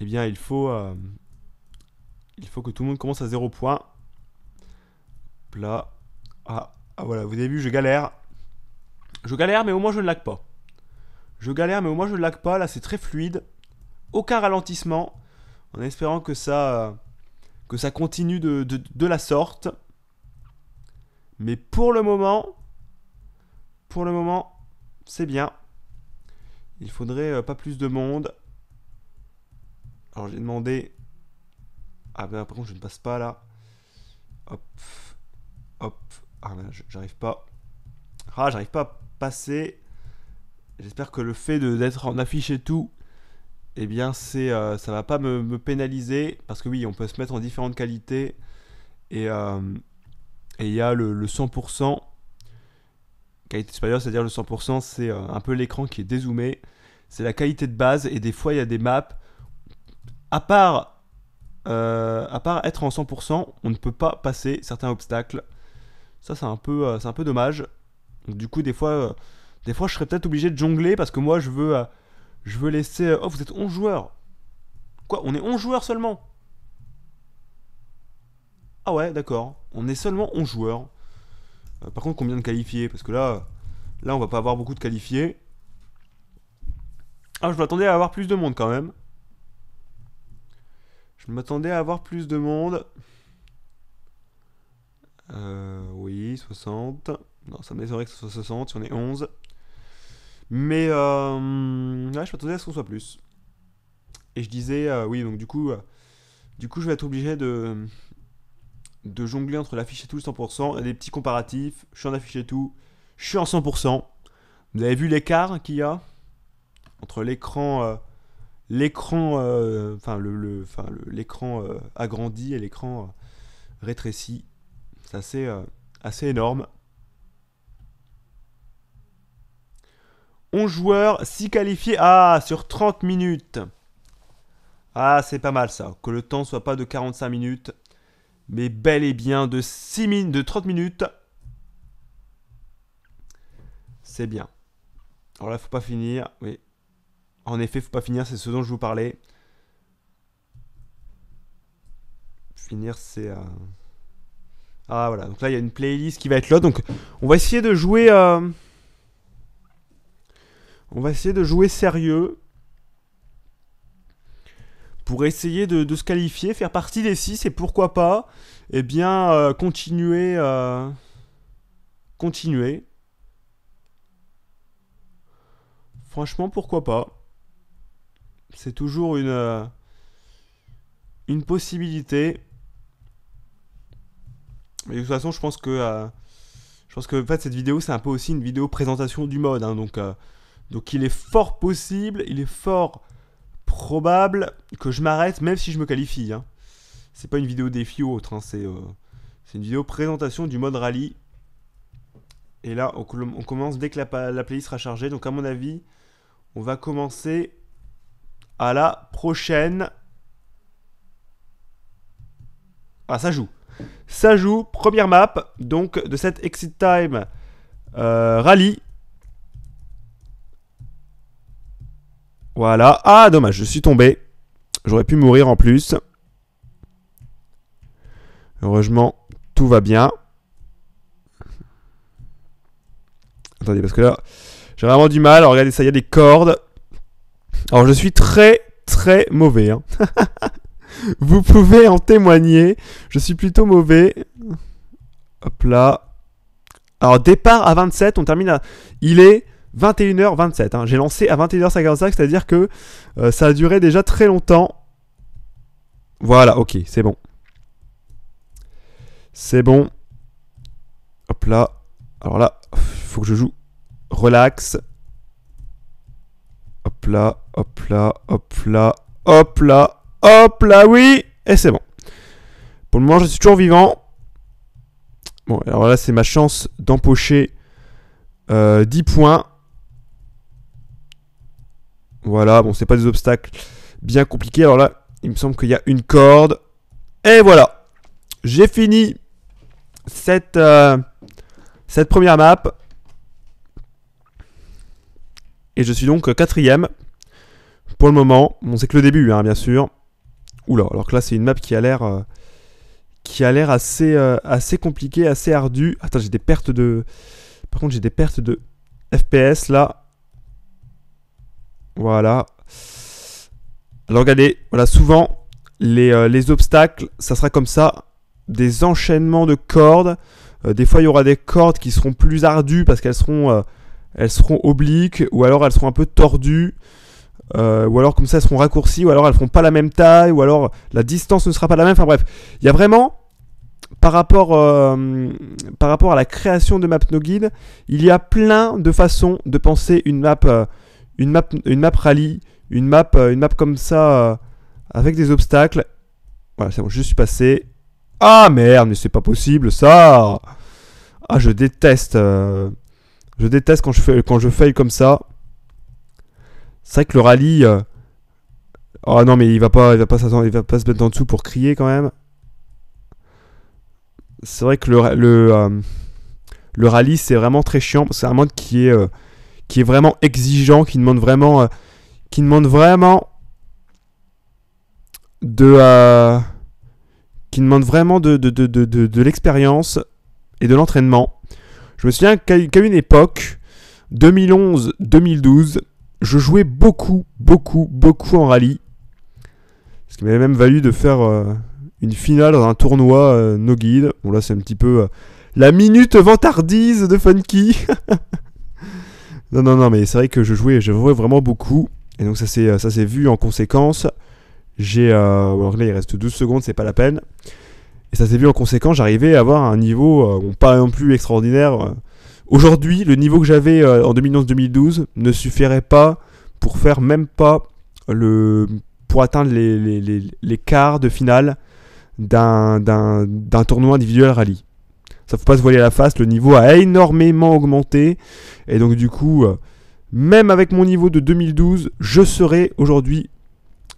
eh bien il faut, euh, il faut que tout le monde commence à zéro points. Là, ah, ah, voilà, vous avez vu, je galère. Je galère, mais au moins je ne lag pas. Je galère, mais au moins je ne lag pas. Là, c'est très fluide. Aucun ralentissement. En espérant que ça, euh, que ça continue de, de la sorte. Mais pour le moment, pour le moment, c'est bien. Il faudrait euh, pas plus de monde. Alors j'ai demandé... Ah ben par contre je ne passe pas là. Hop. Hop. Ah ben j'arrive pas. Ah j'arrive pas à passer. J'espère que le fait d'être en affiche et tout, eh bien c'est, euh, ça va pas me, pénaliser. Parce que oui, on peut se mettre en différentes qualités. Et euh, il y a le 100% qualité supérieure, c'est-à-dire le 100%, c'est euh, un peu l'écran qui est dézoomé. C'est la qualité de base et des fois il y a des maps. À part, euh, à part être en 100%, on ne peut pas passer certains obstacles. Ça c'est un peu, euh, c'est un peu dommage. du coup des fois, des fois je serais peut-être obligé de jongler parce que moi je veux, je veux laisser. oh vous êtes 11 joueurs. Quoi On est 11 joueurs seulement. Ah ouais d'accord. On est seulement 11 joueurs. Euh, par contre, combien de qualifiés Parce que là, là, on va pas avoir beaucoup de qualifiés. Ah, je m'attendais à avoir plus de monde quand même. Je m'attendais à avoir plus de monde. Euh, oui, 60. Non, ça me m'étonnerait que ce soit 60, si on est 11. Mais là, euh, je m'attendais à ce qu'on soit plus. Et je disais, oui, donc du coup, du coup, je vais être obligé de, de jongler entre tout et tout 100%, des petits comparatifs, je suis en affiché tout, je suis en 100%. Vous avez vu l'écart qu'il y a entre l'écran euh, l'écran euh, enfin l'écran euh, agrandi et l'écran rétréci. C'est assez énorme. 11 joueurs, 6 qualifiés. Ah, sur 30 minutes. Ah, c'est pas mal ça. Que le temps soit pas de 45 minutes mais bel et bien de 6 minutes, de 30 minutes. C'est bien. Alors là, faut pas finir, oui. En effet, faut pas finir, c'est ce dont je vous parlais. Finir, c'est... Euh, ah voilà, donc là, il y a une playlist qui va être là, donc on va essayer de jouer... Euh, on va essayer de jouer sérieux pour essayer de, se qualifier, faire partie des 6 et pourquoi pas, eh bien, euh, continuer. Euh, continuer. Franchement, pourquoi pas. C'est toujours une, euh, une possibilité. Mais de toute façon, je pense que. je pense que fait, cette vidéo, c'est un peu aussi une vidéo présentation du mode. Hein. donc, donc, il est fort possible, il est fort probable que je m'arrête, même si je me qualifie. Hein. C'est pas une vidéo défi ou autre, hein, euh, c'est une vidéo présentation du mode rallye. Et là, on, commence dès que la, playlist sera chargée. Donc, à mon avis, on va commencer à la prochaine. Ah, ça joue. Ça joue, première map donc de cette Exit Time euh, rallye Rally. Voilà. Ah, dommage, je suis tombé. J'aurais pu mourir en plus. Heureusement, tout va bien. Attendez, parce que là, j'ai vraiment du mal. Alors, regardez ça, il y a des cordes. Alors, je suis très, très mauvais. Hein. Vous pouvez en témoigner. Je suis plutôt mauvais. Hop là. Alors, départ à 27, on termine à... Il est 21h27. Hein. J'ai lancé à 21h55, c'est-à-dire que euh, ça a duré déjà très longtemps. Voilà, ok, c'est bon. C'est bon. Hop là. Alors là, il faut que je joue. Relax. Hop là, hop là, hop là, hop là, hop là, oui Et c'est bon. Pour le moment, je suis toujours vivant. Bon, alors là, c'est ma chance d'empocher 10 euh, points. Voilà, bon, c'est pas des obstacles bien compliqués. Alors là, il me semble qu'il y a une corde. Et voilà. J'ai fini cette, euh, première map. Et je suis donc quatrième. Pour le moment, bon, c'est que le début, hein, bien sûr. Oula, alors que là, c'est une map qui a l'air... Euh, qui a l'air assez, euh, assez compliquée, assez ardue. Attends, j'ai des pertes de... Par contre, j'ai des pertes de FPS, là. Voilà. Alors regardez, voilà, souvent, les, euh, les, obstacles, ça sera comme ça, des enchaînements de cordes. Euh, des fois, il y aura des cordes qui seront plus ardues parce qu'elles seront, euh, elles seront obliques, ou alors elles seront un peu tordues, ou alors comme ça, elles seront raccourcies, ou alors elles ne feront pas la même taille, ou alors la distance ne sera pas la même. Enfin bref, il y a vraiment, par rapport, par rapport à la création de guide, il y a plein de façons de penser une map une map, une map rallye, une map, euh, une map comme ça, euh, avec des obstacles. Voilà, c'est bon, je suis passé. Ah merde, mais c'est pas possible ça Ah, je déteste. Euh, je déteste quand je, fais, quand je faille comme ça. C'est vrai que le rallye. oh non, mais il va pas, il va pas se mettre en dessous pour crier quand même. C'est vrai que le, le, le rallye, c'est vraiment très chiant. C'est un mode qui est qui est vraiment exigeant, qui demande vraiment, euh, qui demande vraiment de, euh, qui demande vraiment de, de, l'expérience et de l'entraînement. Je me souviens qu'à une époque, 2011-2012, je jouais beaucoup, beaucoup, beaucoup en rallye. Ce qui m'avait même valu de faire euh, une finale dans un tournoi no guide. Bon là c'est un petit peu la minute vantardise de Funky. Non, non, non, mais c'est vrai que je jouais, je jouais vraiment beaucoup. Et donc ça s'est, ça vu en conséquence. J'ai. Euh, alors là, il reste 12 secondes, c'est pas la peine. Et ça s'est vu en conséquence, j'arrivais à avoir un niveau, euh, pas non plus extraordinaire. Aujourd'hui, le niveau que j'avais euh, en 2011-2012 ne suffirait pas pour faire même pas le. pour atteindre les, les, les, les quarts de finale d'un, d'un, d'un tournoi individuel rallye ça faut pas se voiler la face, le niveau a énormément augmenté. Et donc du coup, euh, même avec mon niveau de 2012, je serai aujourd'hui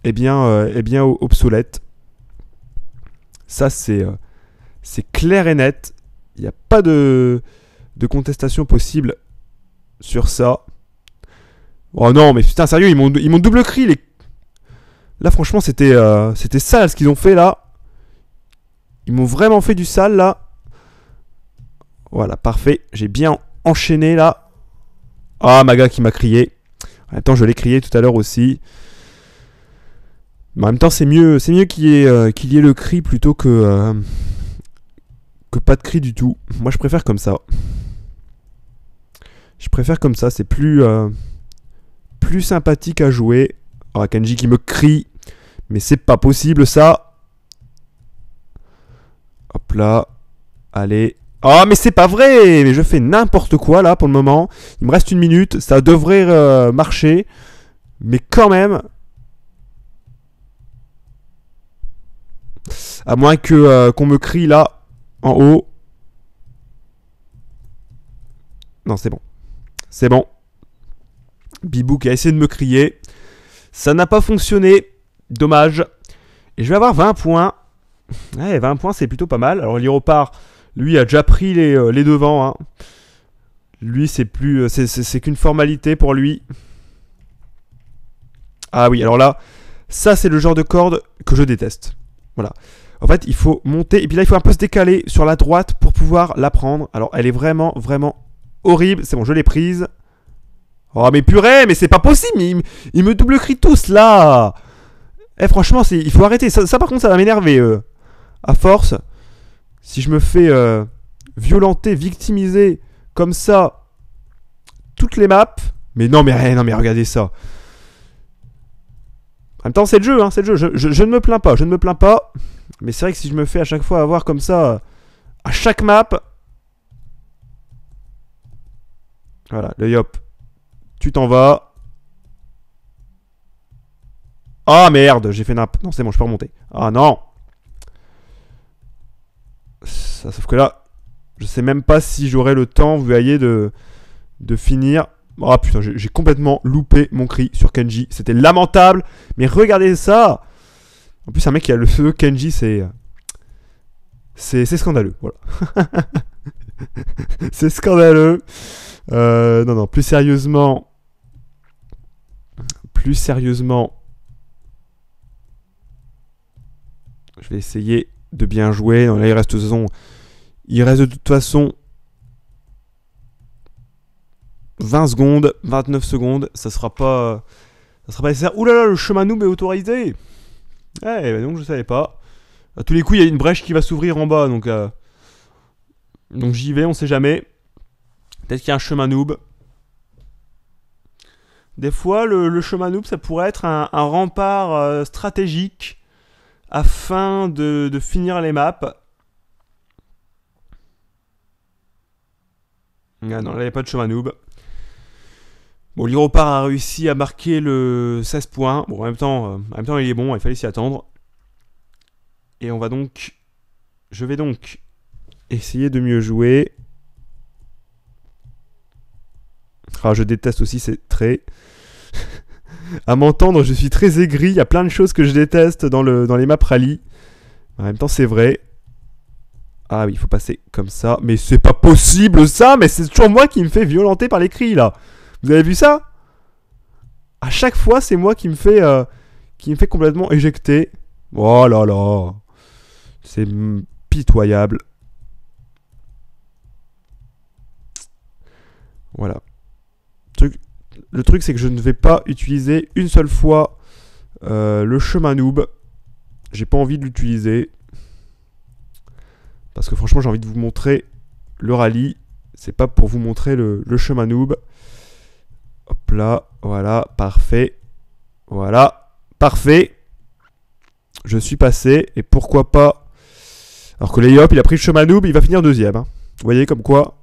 eh bien, euh, eh bien obsolète. Ça euh, c'est clair et net. Il n'y a pas de, contestation possible sur ça. Oh non, mais putain, sérieux, ils m'ont double cri. Les... Là, franchement, c'était c'était sale ce qu'ils ont fait là. Ils m'ont vraiment fait du sale là. Voilà, parfait. J'ai bien enchaîné là. Ah, ma gars qui m'a crié. En même temps, je l'ai crié tout à l'heure aussi. Mais en même temps, c'est mieux, c'est mieux qu'il y, euh, y, ait le cri plutôt que, euh, que pas de cri du tout. Moi, je préfère comme ça. Je préfère comme ça, c'est plus, euh, plus sympathique à jouer. Ah, Kenji qui me crie. Mais c'est pas possible ça. Hop là. Allez, Oh mais c'est pas vrai Mais je fais n'importe quoi là pour le moment. Il me reste une minute, ça devrait euh, marcher. Mais quand même... À moins que euh, qu'on me crie là en haut. Non c'est bon. C'est bon. Bibou qui a essayé de me crier. Ça n'a pas fonctionné. Dommage. Et je vais avoir 20 points. Ouais, 20 points, c'est plutôt pas mal. Alors, il repart lui a déjà pris les, euh, devants. Hein. Lui, c'est plus, euh, c'est qu'une formalité pour lui. Ah oui, alors là, ça c'est le genre de corde que je déteste. Voilà. En fait, il faut monter, et puis là, il faut un peu se décaler sur la droite pour pouvoir la prendre. Alors, elle est vraiment, vraiment horrible. C'est bon, je l'ai prise. Oh, mais purée, mais c'est pas possible, il, me double-crie tous, là Eh, franchement, il faut arrêter. Ça, par contre, ça va m'énerver, euh, À force si je me fais euh, violenter, victimiser comme ça toutes les maps, mais non mais non mais regardez ça. En même temps, c'est le jeu, hein, c'est le jeu. Je, ne me plains pas, je ne me plains pas. Mais c'est vrai que si je me fais à chaque fois avoir comme ça, euh, à chaque map. Voilà, le yop. Tu t'en vas. Ah merde, j'ai fait nappe. Non, c'est bon, je peux remonter. Ah non! Sauf que là, je sais même pas si j'aurai le temps, vous voyez, de, finir. Ah putain, j'ai complètement loupé mon cri sur Kenji. C'était lamentable. Mais regardez ça En plus, un mec qui a le feu Kenji, c'est... C'est scandaleux, c'est scandaleux. Euh, non, non, plus sérieusement... Plus sérieusement... Je vais essayer de bien jouer. il reste de toute façon, il reste de toute façon 20 secondes, 29 secondes. Ça sera pas, ça sera pas nécessaire. Ouh là le chemin noob est autorisé. Eh bah donc je savais pas. À tous les coups, il y a une brèche qui va s'ouvrir en bas, donc euh, donc j'y vais. On sait jamais. Peut-être qu'il y a un chemin noob. Des fois, le, chemin noob, ça pourrait être un, rempart euh, stratégique afin de, finir les maps. Ah non, là, il n'y a pas de noob. Bon, part a réussi à marquer le 16 points. Bon, en même temps, euh, en même temps il est bon, il fallait s'y attendre. Et on va donc... Je vais donc essayer de mieux jouer. Ah, je déteste aussi ces traits à m'entendre, je suis très aigri. Il y a plein de choses que je déteste dans, le, dans les maps rally. En même temps, c'est vrai. Ah oui, il faut passer comme ça. Mais c'est pas possible ça Mais c'est toujours moi qui me fais violenter par les cris là. Vous avez vu ça À chaque fois, c'est moi qui me fais euh, qui me fait complètement éjecter. Oh là là. C'est pitoyable. Voilà le truc c'est que je ne vais pas utiliser une seule fois euh, le chemin noob. J'ai pas envie de l'utiliser. Parce que franchement j'ai envie de vous montrer le rallye. C'est pas pour vous montrer le, chemin noob. Hop là, voilà, parfait. Voilà, parfait. Je suis passé. Et pourquoi pas... Alors que Layop, il a pris le chemin noob, il va finir deuxième. Hein. Vous voyez comme quoi...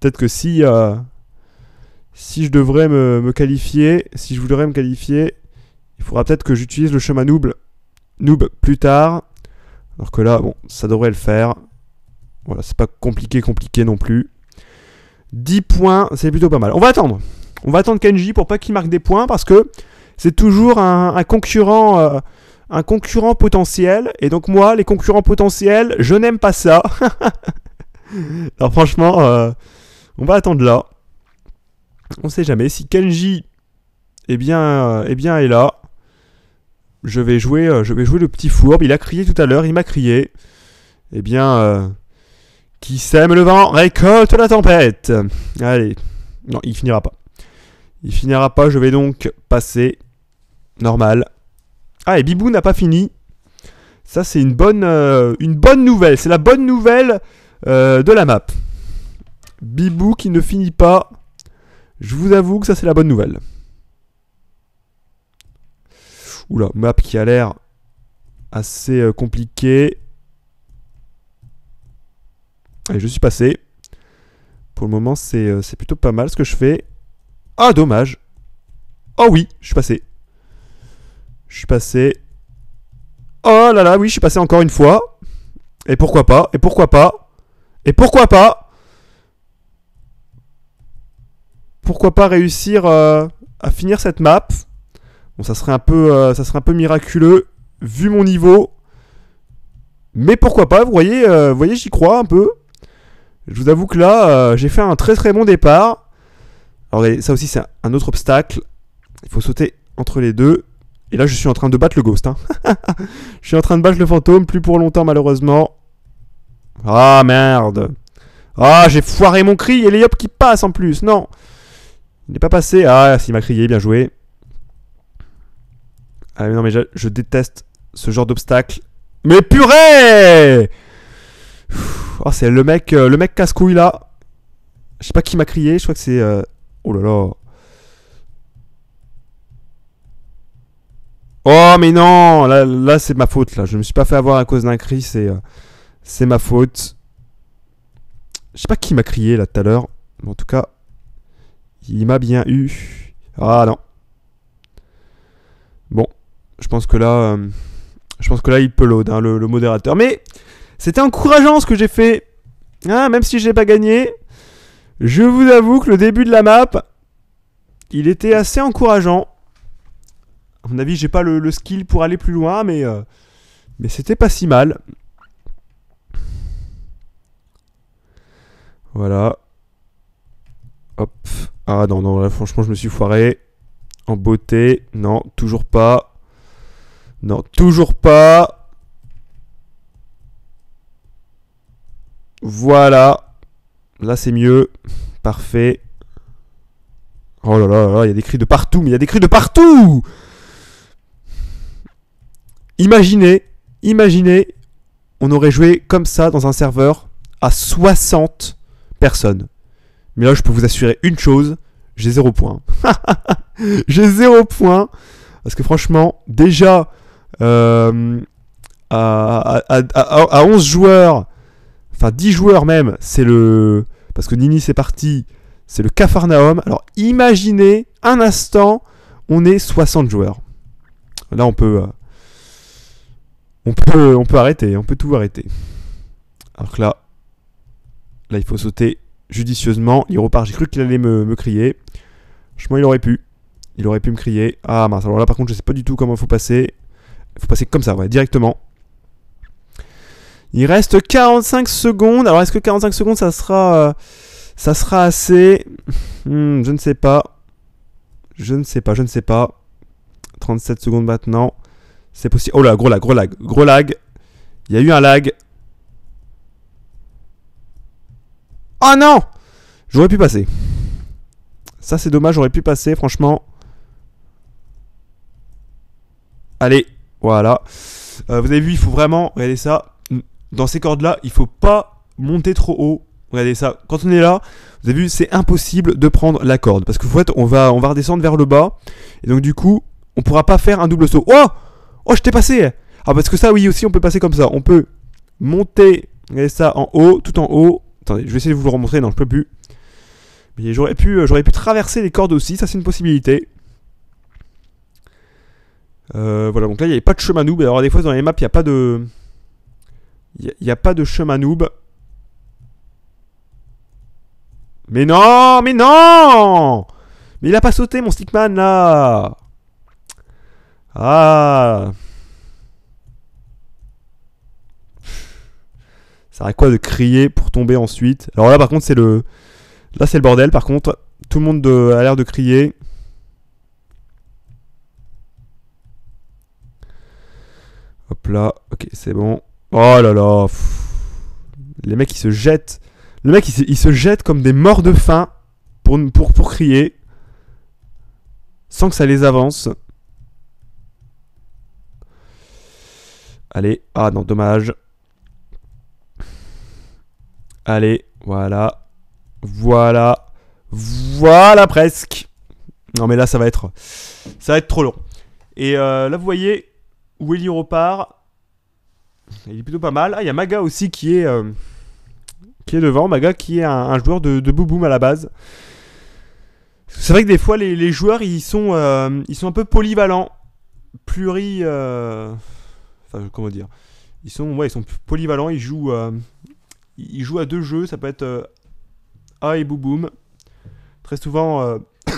Peut-être que si si je devrais me, qualifier, si je voudrais me qualifier, il faudra peut-être que j'utilise le chemin noob, plus tard. Alors que là, bon, ça devrait le faire. Voilà, c'est pas compliqué, compliqué non plus. 10 points, c'est plutôt pas mal. On va attendre. On va attendre Kenji pour pas qu'il marque des points parce que c'est toujours un, concurrent. Euh, un concurrent potentiel. Et donc moi, les concurrents potentiels, je n'aime pas ça. Alors franchement, euh, on va attendre là on sait jamais. Si Kenji eh bien, eh bien est là, je vais jouer, euh, je vais jouer le petit fourbe. Il a crié tout à l'heure, il m'a crié. Eh bien, euh, qui sème le vent récolte la tempête. Allez, non, il finira pas. Il finira pas. Je vais donc passer normal. Ah et Bibou n'a pas fini. Ça c'est une bonne, euh, une bonne nouvelle. C'est la bonne nouvelle de la map. Bibou qui ne finit pas. Je vous avoue que ça c'est la bonne nouvelle. Oula, map qui a l'air assez euh, compliqué. Allez, je suis passé. Pour le moment, euh, c'est plutôt pas mal ce que je fais. Ah, dommage. Oh oui, je suis passé. Je suis passé. Oh là là, oui, je suis passé encore une fois. Et pourquoi pas Et pourquoi pas Et pourquoi pas pourquoi pas réussir euh, à finir cette map. Bon, ça serait un peu, euh, ça serait un peu miraculeux vu mon niveau. Mais pourquoi pas, vous voyez, euh, voyez j'y crois un peu. Je vous avoue que là, j'ai fait un très très bon départ. Alors ça aussi c'est un autre obstacle. Il faut sauter entre les deux. Et là je suis en train de battre le ghost. Hein. je suis en train de battre le fantôme, plus pour longtemps malheureusement. Ah merde. Ah j'ai foiré mon cri et les hop qui passent en plus. Non. Il n'est pas passé. Ah, il m'a crié, bien joué. Ah, mais non, mais je, déteste ce genre d'obstacle. Mais purée Oh, c'est le mec, euh, le mec casse-couille là. Je sais pas qui m'a crié, je crois que c'est. Euh, oh là là. Oh, mais non Là, là c'est ma faute, là. Je me suis pas fait avoir à cause d'un cri, c'est. Euh, c'est ma faute. Je sais pas qui m'a crié là tout à l'heure. en tout cas, il m'a bien eu. Ah non. Bon, je pense que là, euh, je pense que là, il peut hein, le, modérateur. Mais c'était encourageant ce que j'ai fait. Hein, même si je n'ai pas gagné, je vous avoue que le début de la map, il était assez encourageant. A mon avis, j'ai pas le, skill pour aller plus loin, mais, euh, mais c'était pas si mal. Voilà. Hop. Ah non, non, franchement je me suis foiré. En beauté, non, toujours pas. Non, toujours pas. Voilà. Là c'est mieux. Parfait. Oh là là là, il y a des cris de partout, mais il y a des cris de partout Imaginez, imaginez, on aurait joué comme ça dans un serveur à 60 personnes. Mais là, je peux vous assurer une chose, j'ai zéro point. j'ai zéro point. Parce que franchement, déjà, euh, à, 11 joueurs, enfin 10 joueurs même, c'est le... Parce que Nini, c'est parti, c'est le Cafarnaum. Alors imaginez, un instant, on est 60 joueurs. Là, on peut... Euh, on peut, on peut arrêter, on peut tout arrêter. Alors que là, là il faut sauter judicieusement, il repart. J'ai cru qu'il allait me, crier. Franchement, il aurait pu. Il aurait pu me crier. Ah mince, alors là par contre, je sais pas du tout comment il faut passer. Il faut passer comme ça, ouais, directement. Il reste 45 secondes. Alors est-ce que 45 secondes, ça sera, euh, ça sera assez hmm, Je ne sais pas. Je ne sais pas, je ne sais pas. 37 secondes maintenant. C'est possible. Oh là, gros lag, gros lag, gros lag. Il y a eu un lag. Oh non J'aurais pu passer. Ça, c'est dommage, j'aurais pu passer, franchement. Allez, voilà. Euh, vous avez vu, il faut vraiment, regardez ça, dans ces cordes-là, il faut pas monter trop haut. Regardez ça, quand on est là, vous avez vu, c'est impossible de prendre la corde. Parce que vous on va, on va redescendre vers le bas. Et donc du coup, on pourra pas faire un double saut. Oh Oh, je t'ai passé Ah, parce que ça, oui, aussi, on peut passer comme ça. On peut monter, regardez ça, en haut, tout en haut. Attendez, je vais essayer de vous le remontrer. Non, je peux plus. Mais j'aurais pu, euh, j'aurais pu traverser les cordes aussi. Ça, c'est une possibilité. Euh, voilà, donc là, il n'y avait pas de chemin noob. Alors, des fois, dans les maps, il n'y a pas de... Il n'y a, pas de chemin noob. Mais non Mais non Mais il a pas sauté, mon stickman, là Ah à quoi de crier pour tomber ensuite Alors là, par contre, c'est le. Là, c'est le bordel. Par contre, tout le monde a l'air de crier. Hop là. Ok, c'est bon. Oh là là. Les mecs, ils se jettent. Le mec, il se, jettent comme des morts de faim pour, pour crier. Sans que ça les avance. Allez. Ah non, dommage. Allez, voilà. Voilà. Voilà presque. Non mais là ça va être ça va être trop long. Et euh, là vous voyez Willy repart. Il est plutôt pas mal. Ah il y a Maga aussi qui est euh, qui est devant. Maga qui est un, joueur de, de boom à la base. C'est vrai que des fois les, joueurs ils sont euh, ils sont un peu polyvalents, pluri. Enfin comment dire. Ils sont ouais, ils sont polyvalents. Ils jouent il joue à deux jeux, ça peut être euh, A et Bouboum. Très souvent, euh,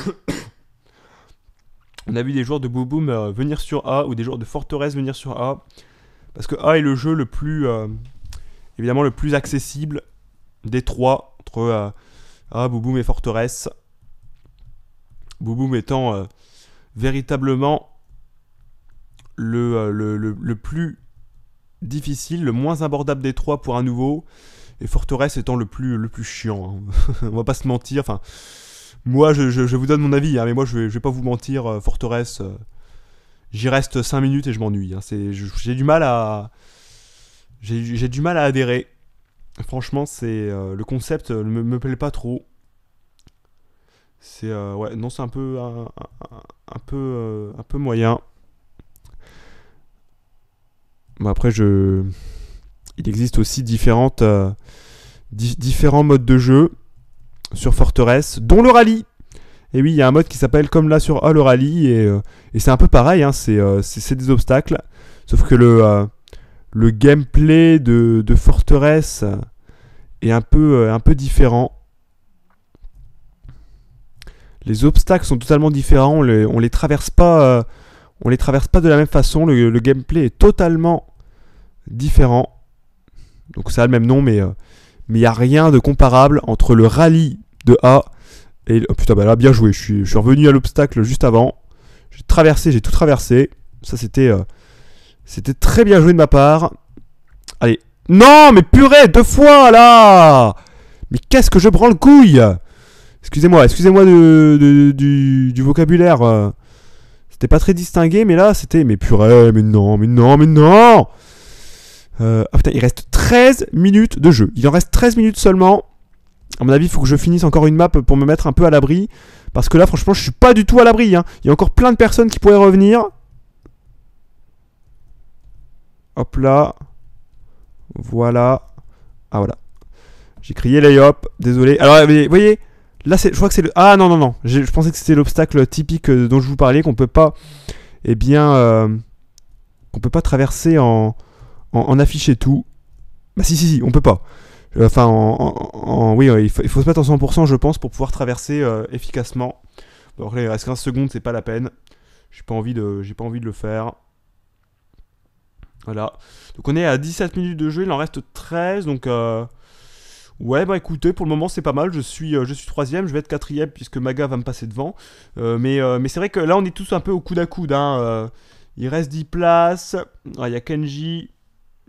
on a vu des joueurs de Bouboum euh, venir sur A ou des joueurs de Forteresse venir sur A. Parce que A est le jeu le plus, évidemment, le plus accessible des trois entre A, Bouboum et Forteresse. Bouboum étant véritablement le, le plus difficile, le moins abordable des trois pour un nouveau et Forteresse étant le plus, le plus chiant. Hein. on va pas se mentir. Enfin, moi, je, vous donne mon avis, hein, mais moi, je vais, vais pas vous mentir. Euh, Forteresse, euh, j'y reste 5 minutes et je m'ennuie. Hein. J'ai du mal à. J'ai du mal à adhérer. Franchement, c'est euh, le concept ne me, plaît pas trop. C'est ouais, non, c'est un peu un, peu un peu moyen. après je il existe aussi euh, différents modes de jeu sur Forteresse, dont le rallye. Et oui, il y a un mode qui s'appelle comme là sur All le rallye, euh, et, c'est un peu pareil, hein, euh, c'est des obstacles, sauf que le, gameplay de, de, Forteresse est un peu, différent. Les obstacles sont totalement différents, on les, les traverse pas on les traverse pas de la même façon, le gameplay est totalement différent. Donc ça a le même nom, mais euh, mais il n'y a rien de comparable entre le rallye de A et... Oh putain, bah là, bien joué, je suis, revenu à l'obstacle juste avant. J'ai traversé, j'ai tout traversé. Ça, c'était... Euh, c'était très bien joué de ma part. Allez. Non, mais purée, deux fois, là Mais qu'est-ce que je prends le couille Excusez-moi, excusez-moi de, du, du, vocabulaire. Euh. C'était pas très distingué, mais là, c'était... Mais purée, mais non, mais non, mais non ah putain, il reste 13 minutes de jeu. Il en reste 13 minutes seulement. À mon avis, il faut que je finisse encore une map pour me mettre un peu à l'abri. Parce que là, franchement, je suis pas du tout à l'abri. Hein. Il y a encore plein de personnes qui pourraient revenir. Hop là. Voilà. Ah voilà. J'ai crié les hop. Désolé. Alors, vous voyez, là, je crois que c'est le... Ah non, non, non. Je, je pensais que c'était l'obstacle typique euh, dont je vous parlais, qu'on peut pas... Eh bien... Euh, qu'on peut pas traverser en en, afficher tout. Bah si, si, si, on peut pas. Euh, enfin, en, oui, il faut, se mettre en 100%, je pense, pour pouvoir traverser euh, efficacement. Bon, il reste 15 secondes, c'est pas la peine. J'ai pas envie de, j'ai pas envie de le faire. Voilà. Donc on est à 17 minutes de jeu, il en reste 13, donc... Euh, ouais, bah écoutez, pour le moment c'est pas mal, je suis, je suis troisième, je vais être quatrième puisque Maga va me passer devant. mais mais c'est vrai que là on est tous un peu au coude à coude. Hein, il reste 10 places, ah, il y a Kenji,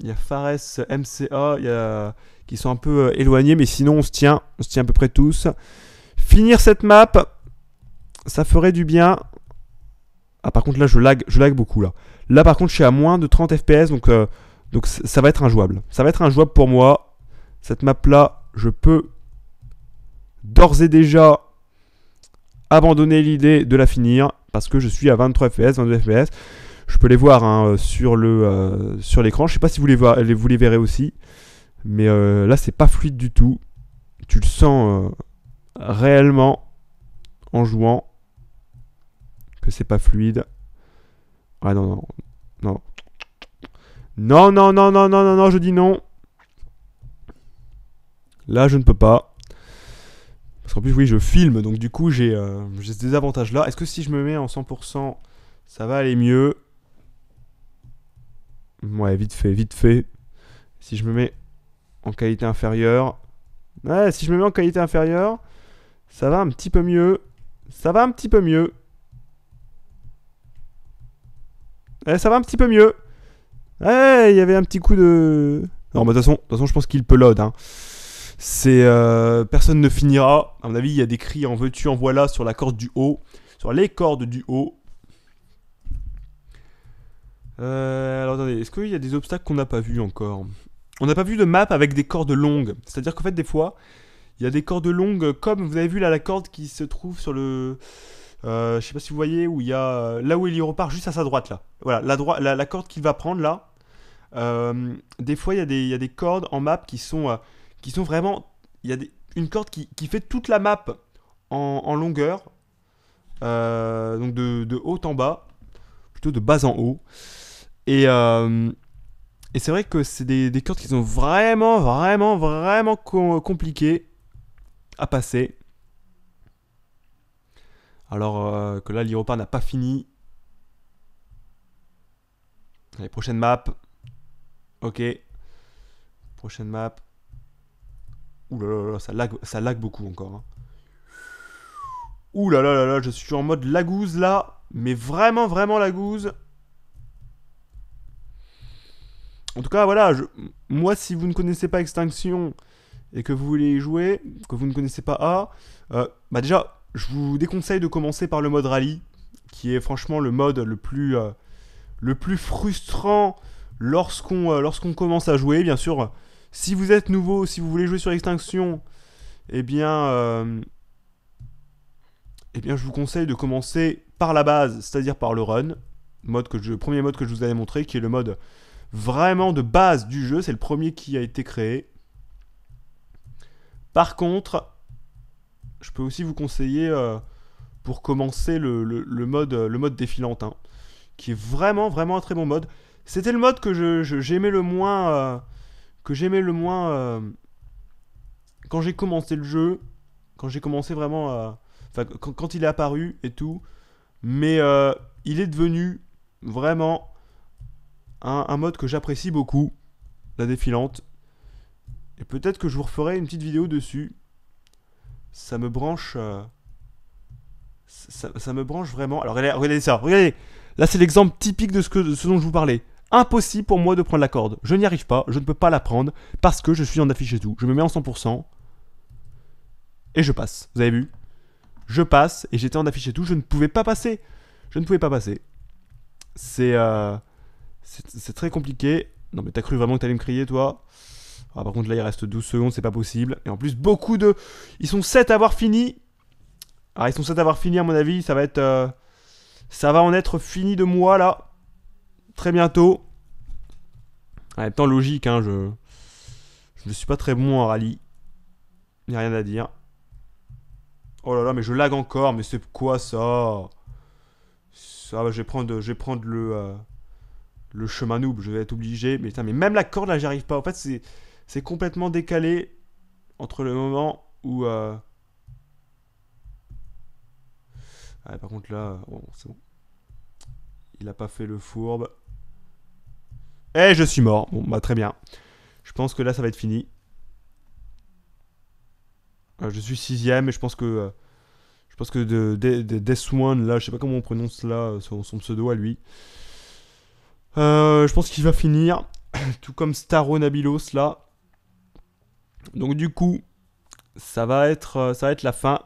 il y a Fares, MCA, il y qui sont un peu euh, éloignés, mais sinon on se tient, on se tient à peu près tous. Finir cette map, ça ferait du bien. Ah par contre là je lag, je lag beaucoup là. Là par contre je suis à moins de 30 fps donc, euh, donc ça va être injouable. Ça va être injouable pour moi. Cette map là, je peux d'ores et déjà abandonner l'idée de la finir parce que je suis à 23 fps, 22 fps. Je peux les voir hein, euh, sur le euh, sur l'écran. Je sais pas si vous les, voir, vous les verrez aussi. Mais euh, là, c'est pas fluide du tout. Tu le sens réellement en jouant que c'est pas fluide. Ah non, non, non. Non, non, non, non, non, non, non, je dis non. Là, je ne peux pas. Parce qu'en plus, oui, je filme, donc du coup, j'ai j'ai ce désavantage-là. Est-ce que si je me mets en 100%, ça va aller mieux Ouais, vite fait, vite fait. Si je me mets en qualité inférieure. Ouais, si je me mets en qualité inférieure, ça va un petit peu mieux. Ça va un petit peu mieux. Eh, ça va un petit peu mieux. Eh, il y avait un petit coup de... Non, de toute façon, je pense qu'il peut hein. C'est... Euh, personne ne finira. À mon avis, il y a des cris en veux-tu, en voilà sur la corde du haut. Sur les cordes du haut. Euh, alors attendez, est-ce qu'il y a des obstacles qu'on n'a pas vu encore On n'a pas vu de map avec des cordes longues. C'est-à-dire qu'en fait, des fois, il y a des cordes longues, comme vous avez vu là, la corde qui se trouve sur le... Euh, je sais pas si vous voyez, où il y a... Euh, là où il y repart, juste à sa droite, là. Voilà, la, droite, la, corde qu'il va prendre, là. des fois, il y, a des, cordes en map qui sont, qui sont vraiment... Il y a une corde qui, fait toute la map en, longueur. donc de, de haut en bas. Plutôt de bas en haut. Et, euh, et c'est vrai que c'est des, des, cordes qui sont vraiment, vraiment, vraiment compliquées à passer. Alors euh, que là, l'Europa n'a pas fini. Les prochaine map. Ok. Prochaine map. Ouh là là là, ça lag, ça lag beaucoup encore. Hein. Ouh là là là là, je suis en mode lagouze là. Mais vraiment, vraiment lagouze. En tout cas, voilà, moi, si vous ne connaissez pas Extinction et que vous voulez y jouer, que vous ne connaissez pas A, euh, bah déjà, je vous déconseille de commencer par le mode rallye, qui est franchement le mode le plus, euh, le plus frustrant lorsqu'on euh, lorsqu'on commence à jouer. Bien sûr, si vous êtes nouveau, si vous voulez jouer sur Extinction, eh bien, eh bien je vous conseille de commencer par la base, c'est-à-dire par le run, mode que je, premier mode que je vous avais montré, qui est le mode vraiment de base du jeu. C'est le premier qui a été créé. Par contre, je peux aussi vous conseiller euh, pour commencer le, mode, le mode euh, défilantin, hein, qui est vraiment vraiment un très bon mode. C'était le mode que j'aimais je, j'aimais le moins, euh, que j'aimais le moins quand j'ai commencé le jeu, quand j'ai commencé vraiment, quand, quand, il est apparu et tout. Mais il est devenu vraiment un, mode que j'apprécie beaucoup, la défilante. Et peut-être que je vous referai une petite vidéo dessus. Ça me branche... Euh, ça, me branche vraiment. Alors regardez, ça, regardez. Là c'est l'exemple typique de ce, que, ce dont je vous parlais. Impossible pour moi de prendre la corde. Je n'y arrive pas, je ne peux pas la prendre parce que je suis en affiché tout. Je me mets en 100% et je passe. Vous avez vu Je passe et j'étais en affiché tout. Je ne pouvais pas passer. Je ne pouvais pas passer. C'est... Euh, c'est très compliqué. Non, mais t'as cru vraiment que t'allais me crier, toi ah, Par contre, là, il reste 12 secondes, c'est pas possible. Et en plus, beaucoup de. Ils sont 7 à avoir fini. Ah, ils sont 7 à avoir fini, à mon avis. Ça va être. Euh, ça va en être fini de moi, là. Très bientôt. En même logique, hein, je. Je ne suis pas très bon en rallye. Il n'y a rien à dire. Oh là là, mais je lag encore. Mais c'est quoi ça Ça, je vais prendre, je vais prendre le. Euh, le chemin noob, je vais être obligé. Mais, mais même la corde, là, j'arrive pas. En fait, c'est, c'est complètement décalé entre le moment où. Euh, ah, par contre, là, bon, c'est bon. Il a pas fait le fourbe. Et eh, je suis mort. Bon, bah, très bien. Je pense que là, ça va être fini. Euh, je suis sixième et je pense que. Euh, je pense que de, Death One, là, je sais pas comment on prononce là, son pseudo à lui. Euh, je pense qu'il va finir, tout comme Staro Nabilos là. Donc du coup, ça va être, euh, ça va être la fin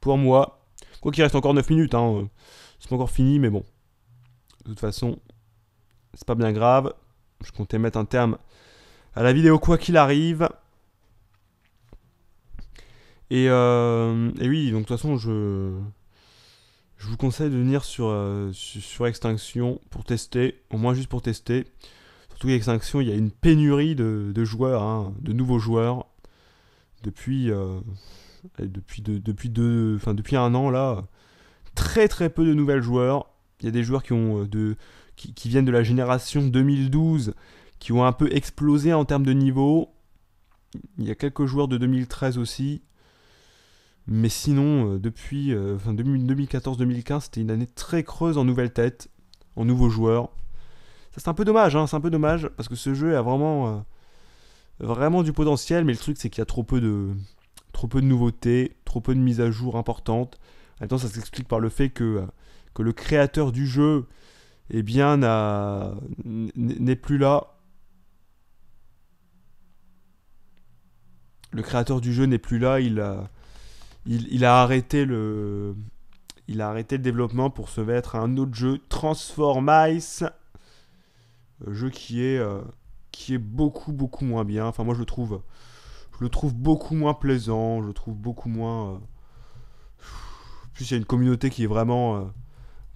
pour moi. Quoi qu'il reste encore 9 minutes, hein. Euh, c'est pas encore fini, mais bon. De toute façon, c'est pas bien grave. Je comptais mettre un terme à la vidéo quoi qu'il arrive. Et, euh, et oui, donc de toute façon, je, je vous conseille de venir sur, euh, sur Extinction pour tester, au moins juste pour tester. Surtout Extinction, il y a une pénurie de, joueurs, hein, de nouveaux joueurs. Depuis, depuis, depuis, deux, depuis un an, là, très très peu de nouveaux joueurs. Il y a des joueurs qui, ont euh, de, qui viennent de la génération 2012, qui ont un peu explosé en termes de niveau. Il y a quelques joueurs de 2013 aussi, mais sinon, euh, depuis 2014-2015, euh, c'était une année très creuse en nouvelles têtes, en nouveaux joueurs. Ça c'est un peu dommage, hein, c'est un peu dommage, parce que ce jeu a vraiment, euh, vraiment du potentiel, mais le truc c'est qu'il y a trop peu, de, trop peu de nouveautés, trop peu de mises à jour importantes. En ça s'explique par le fait que, que le créateur du jeu eh bien, n'est plus là. Le créateur du jeu n'est plus là, il a il, a arrêté le, il a arrêté le développement pour se mettre à un autre jeu, Transformice, euh, jeu qui est, euh, qui est beaucoup beaucoup moins bien. Enfin moi je le trouve, je le trouve beaucoup moins plaisant, je le trouve beaucoup moins. Euh, plus il y a une communauté qui est vraiment,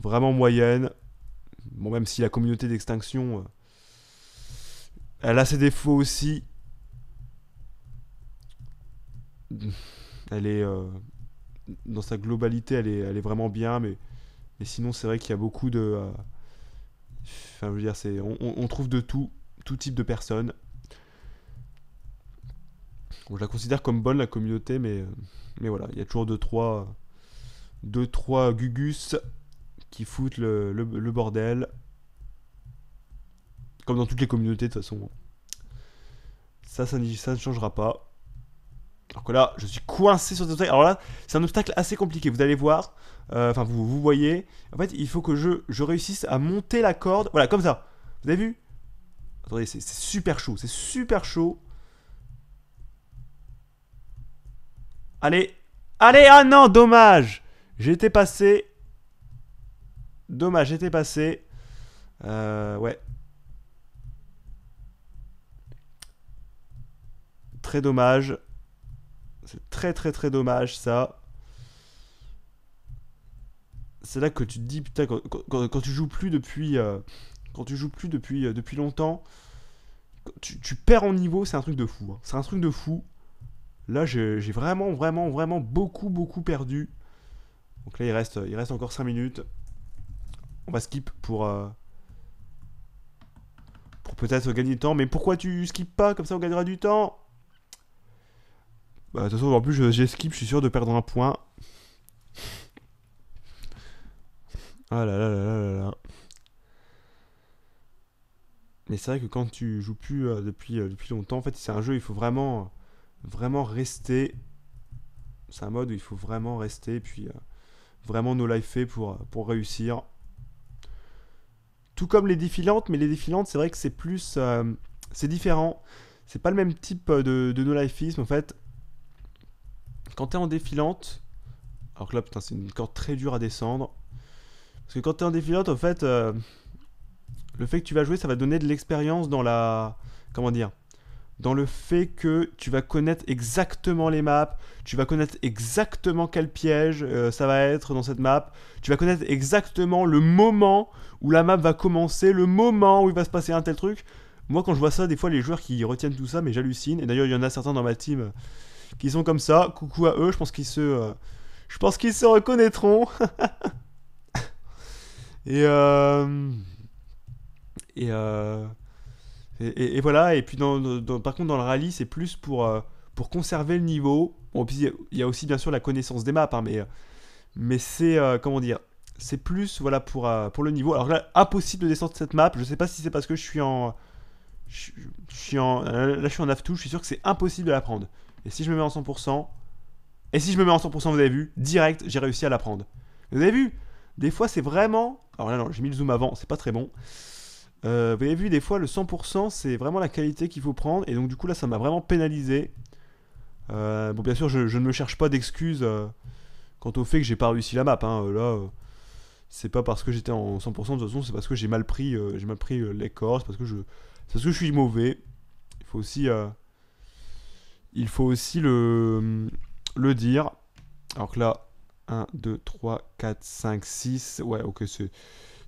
vraiment moyenne. Bon même si la communauté d'extinction, elle a ses défauts aussi elle est euh, dans sa globalité, elle est, vraiment bien, mais, sinon, c'est vrai qu'il y a beaucoup de. Euh, enfin, je veux dire, c'est, on, trouve de tout, tout type de personnes. je la considère comme bonne, la communauté, mais, voilà, il y a toujours deux, 3 deux, trois gugus qui foutent le, bordel. Comme dans toutes les communautés, de toute façon. ça, ça ne changera pas. Alors que là, je suis coincé sur cet obstacle. Alors là, c'est un obstacle assez compliqué. Vous allez voir, euh, enfin, vous, voyez. En fait, il faut que je, je réussisse à monter la corde. Voilà, comme ça. Vous avez vu Attendez, c'est super chaud. C'est super chaud. Allez. Allez, ah non, dommage. J'étais passé. Dommage, j'étais passé. Euh, ouais. Très dommage. C'est très très très dommage ça. C'est là que tu te dis putain quand, tu joues plus depuis quand tu joues plus depuis euh, euh, depuis longtemps, tu, perds en niveau, c'est un truc de fou. Hein. C'est un truc de fou. Là j'ai vraiment vraiment vraiment beaucoup beaucoup perdu. Donc là il reste il reste encore 5 minutes. On va skip pour euh, pour peut-être gagner du temps. Mais pourquoi tu skip pas comme ça on gagnera du temps bah, de toute façon, en plus, j'esquive, je suis sûr de perdre un point. Ah là là là là là là. Mais c'est vrai que quand tu joues plus euh, depuis, euh, depuis longtemps, en fait, c'est un jeu, il faut vraiment, vraiment rester. C'est un mode où il faut vraiment rester, puis euh, vraiment no life pour, pour réussir. Tout comme les défilantes, mais les défilantes, c'est vrai que c'est plus. c'est différent. C'est pas le même type de, de no lifeisme en fait. Quand t'es en défilante, alors que là, putain, c'est une corde très dure à descendre. Parce que quand t'es en défilante, en fait, euh, le fait que tu vas jouer, ça va donner de l'expérience dans la. Comment dire dans le fait que tu vas connaître exactement les maps, tu vas connaître exactement quel piège euh, ça va être dans cette map, tu vas connaître exactement le moment où la map va commencer, le moment où il va se passer un tel truc. Moi quand je vois ça, des fois les joueurs qui retiennent tout ça, mais j'hallucine, et d'ailleurs il y en a certains dans ma team qui sont comme ça. Coucou à eux, je pense qu'ils se, euh, je pense qu'ils se reconnaîtront. Euh, euh, et, et, et, voilà. Et puis dans, par contre dans le rallye, c'est plus pour pour conserver le niveau. Bon, puis il y a aussi bien sûr la connaissance des maps, hein, mais mais c'est comment dire c'est plus voilà pour, pour le niveau. Alors là, impossible de descendre cette map. Je sais pas si c'est parce que je suis en. Je, suis en. Là, je suis en af Je suis sûr que c'est impossible de la prendre. Et si je me mets en 100%, et si je me mets en 100%, vous avez vu, direct, j'ai réussi à la prendre. Vous avez vu Des fois, c'est vraiment... Alors là, non, j'ai mis le zoom avant, c'est pas très bon. Euh, vous avez vu, des fois, le 100%, c'est vraiment la qualité qu'il faut prendre. Et donc, du coup, là, ça m'a vraiment pénalisé. Euh, bon, bien sûr, je, ne me cherche pas d'excuses euh, quant au fait que j'ai pas réussi la map. Hein, là, c'est pas parce que j'étais en 100%, de toute façon, c'est parce que j'ai mal pris, j'ai mal pris les corps, c'est parce, que je, parce que je suis mauvais. Il faut aussi il faut aussi le, le dire. Alors que là, 1, 2, 3, 4, 5, 6. Ouais, ok,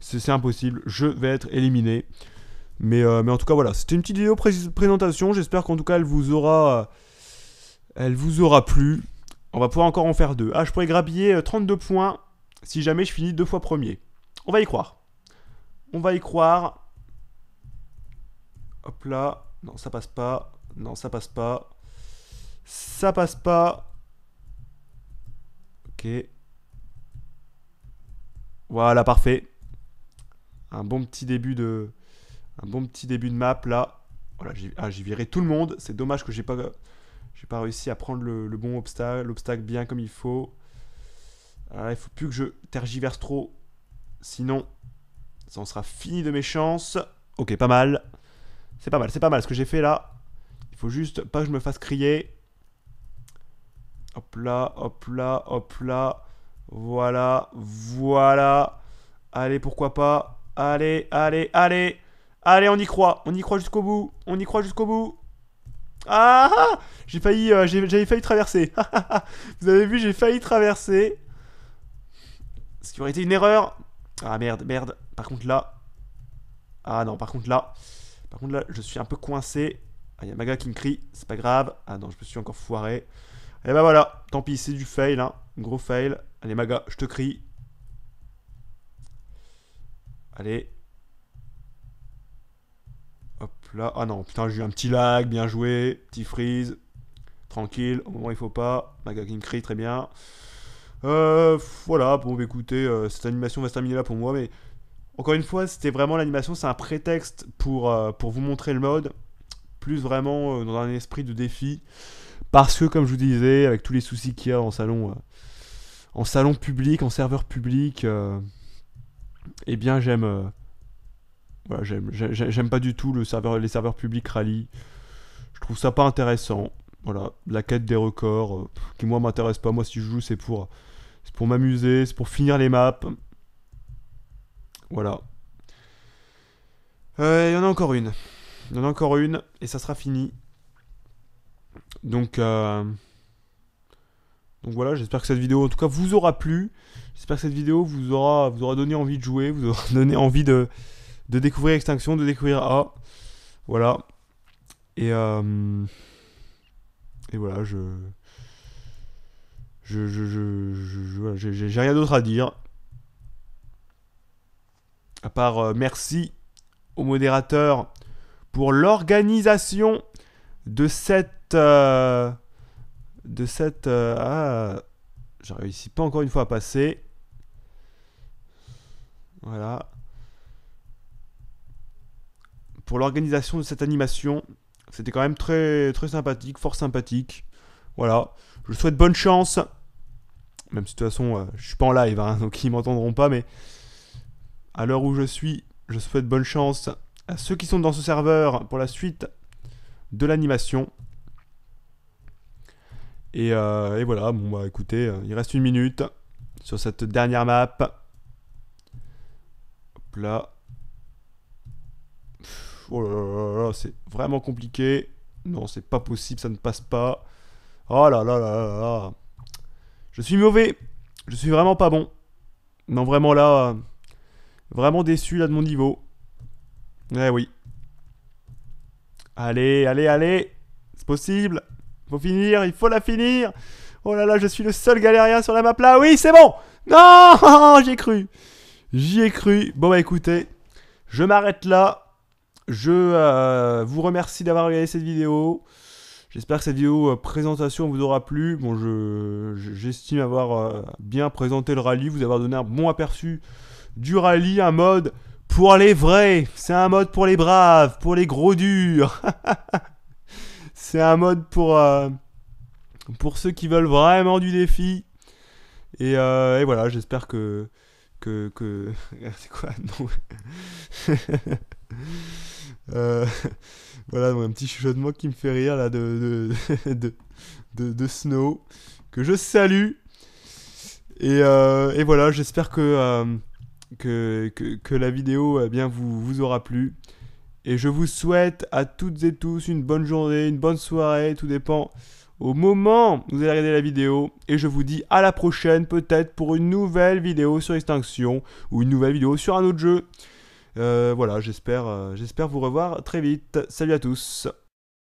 c'est impossible. Je vais être éliminé. Mais, euh, mais en tout cas, voilà, c'était une petite vidéo présentation. J'espère qu'en tout cas, elle vous aura. Elle vous aura plu. On va pouvoir encore en faire deux. Ah, je pourrais grappiller 32 euh, points si jamais je finis deux fois premier. On va y croire. On va y croire. Hop là. Non, ça passe pas. Non, ça passe pas. Ça passe pas. Ok. Voilà, parfait. Un bon petit début de, un bon petit début de map là. Voilà, j'ai ah, viré tout le monde. C'est dommage que j'ai pas, j'ai pas réussi à prendre le, bon obstacle, l'obstacle bien comme il faut. Il ah, il faut plus que je tergiverse trop, sinon ça en sera fini de mes chances. Ok, pas mal. C'est pas mal, c'est pas mal ce que j'ai fait là. Il faut juste pas que je me fasse crier. Hop là, hop là, hop là. Voilà, voilà. Allez, pourquoi pas. Allez, allez, allez. Allez, on y croit. On y croit jusqu'au bout. On y croit jusqu'au bout. Ah, ah, ah. J'ai failli, euh, j'avais failli traverser. Vous avez vu, j'ai failli traverser. Ce qui aurait été une erreur. Ah merde, merde. Par contre là. Ah non, par contre là. Par contre là, je suis un peu coincé. Ah, il y a Maga qui me crie. C'est pas grave. Ah non, je me suis encore foiré. Et eh bah ben voilà, tant pis, c'est du fail, hein. Gros fail. Allez, Maga, je te crie. Allez. Hop là. Ah non, putain, j'ai eu un petit lag, bien joué. Petit freeze. Tranquille, au moment il faut pas. Maga qui me crie, très bien. Euh, voilà, bon, bah, écoutez, euh, cette animation va se terminer là pour moi, mais encore une fois, c'était vraiment l'animation, c'est un prétexte pour, euh, pour vous montrer le mode, plus vraiment dans un esprit de défi. Parce que, comme je vous disais, avec tous les soucis qu'il y a en salon, euh, en salon public, en serveur public, euh, eh bien, j'aime. Euh, voilà, j'aime pas du tout le serveur, les serveurs publics rallye. Je trouve ça pas intéressant. Voilà, la quête des records, qui moi m'intéresse pas. Moi, si je joue, c'est pour, pour m'amuser, c'est pour finir les maps. Voilà. Il y en a encore une. Il y en a encore une, et ça sera fini. Donc, euh... Donc voilà, j'espère que cette vidéo en tout cas vous aura plu. J'espère que cette vidéo vous aura, vous aura donné envie de jouer, vous aura donné envie de, de découvrir Extinction, de découvrir A. Voilà. Et, euh, et voilà, je. Je. je, je, J'ai rien d'autre à dire. À part euh, merci aux modérateurs pour l'organisation de cette euh, de cette. Euh, ah, réussis pas encore une fois à passer. Voilà. Pour l'organisation de cette animation, c'était quand même très, très sympathique, fort sympathique. Voilà. Je souhaite bonne chance. Même si de toute façon, euh, je suis pas en live, hein, donc ils m'entendront pas, mais à l'heure où je suis, je souhaite bonne chance à ceux qui sont dans ce serveur pour la suite de l'animation. Euh, et, voilà, bon bah écoutez, euh, il reste une minute sur cette dernière map. Hop là. Oh là là c'est vraiment compliqué. Non, c'est pas possible, ça ne passe pas. Oh là là là là là. Je suis mauvais. Je suis vraiment pas bon. Non, vraiment là. Euh, vraiment déçu là de mon niveau. Eh oui. Allez, allez, allez. C'est possible. Faut finir, il faut la finir. Oh là là, je suis le seul galérien sur la map là. Oui, c'est bon. Non, j'ai cru. J'y ai cru. Bon bah écoutez, je m'arrête là. Je euh, vous remercie d'avoir regardé cette vidéo. J'espère que cette vidéo euh, présentation vous aura plu. Bon, j'estime je, avoir euh, bien présenté le rallye, vous avoir donné un bon aperçu du rallye, un mode pour les vrais. C'est un mode pour les braves, pour les gros durs. C'est un mode pour, euh, pour ceux qui veulent vraiment du défi. Et, euh, voilà, j'espère que. que, C'est quoi euh, voilà, un petit chuchotement qui me fait rire là de, de, Snow. Que je salue. Et, voilà, j'espère que, que, la vidéo eh bien, vous, vous aura plu. Et je vous souhaite à toutes et tous une bonne journée, une bonne soirée, tout dépend au moment où vous allez regarder la vidéo. Et je vous dis à la prochaine peut-être pour une nouvelle vidéo sur Extinction ou une nouvelle vidéo sur un autre jeu. Euh, voilà, j'espère euh, j'espère vous revoir très vite. Salut à tous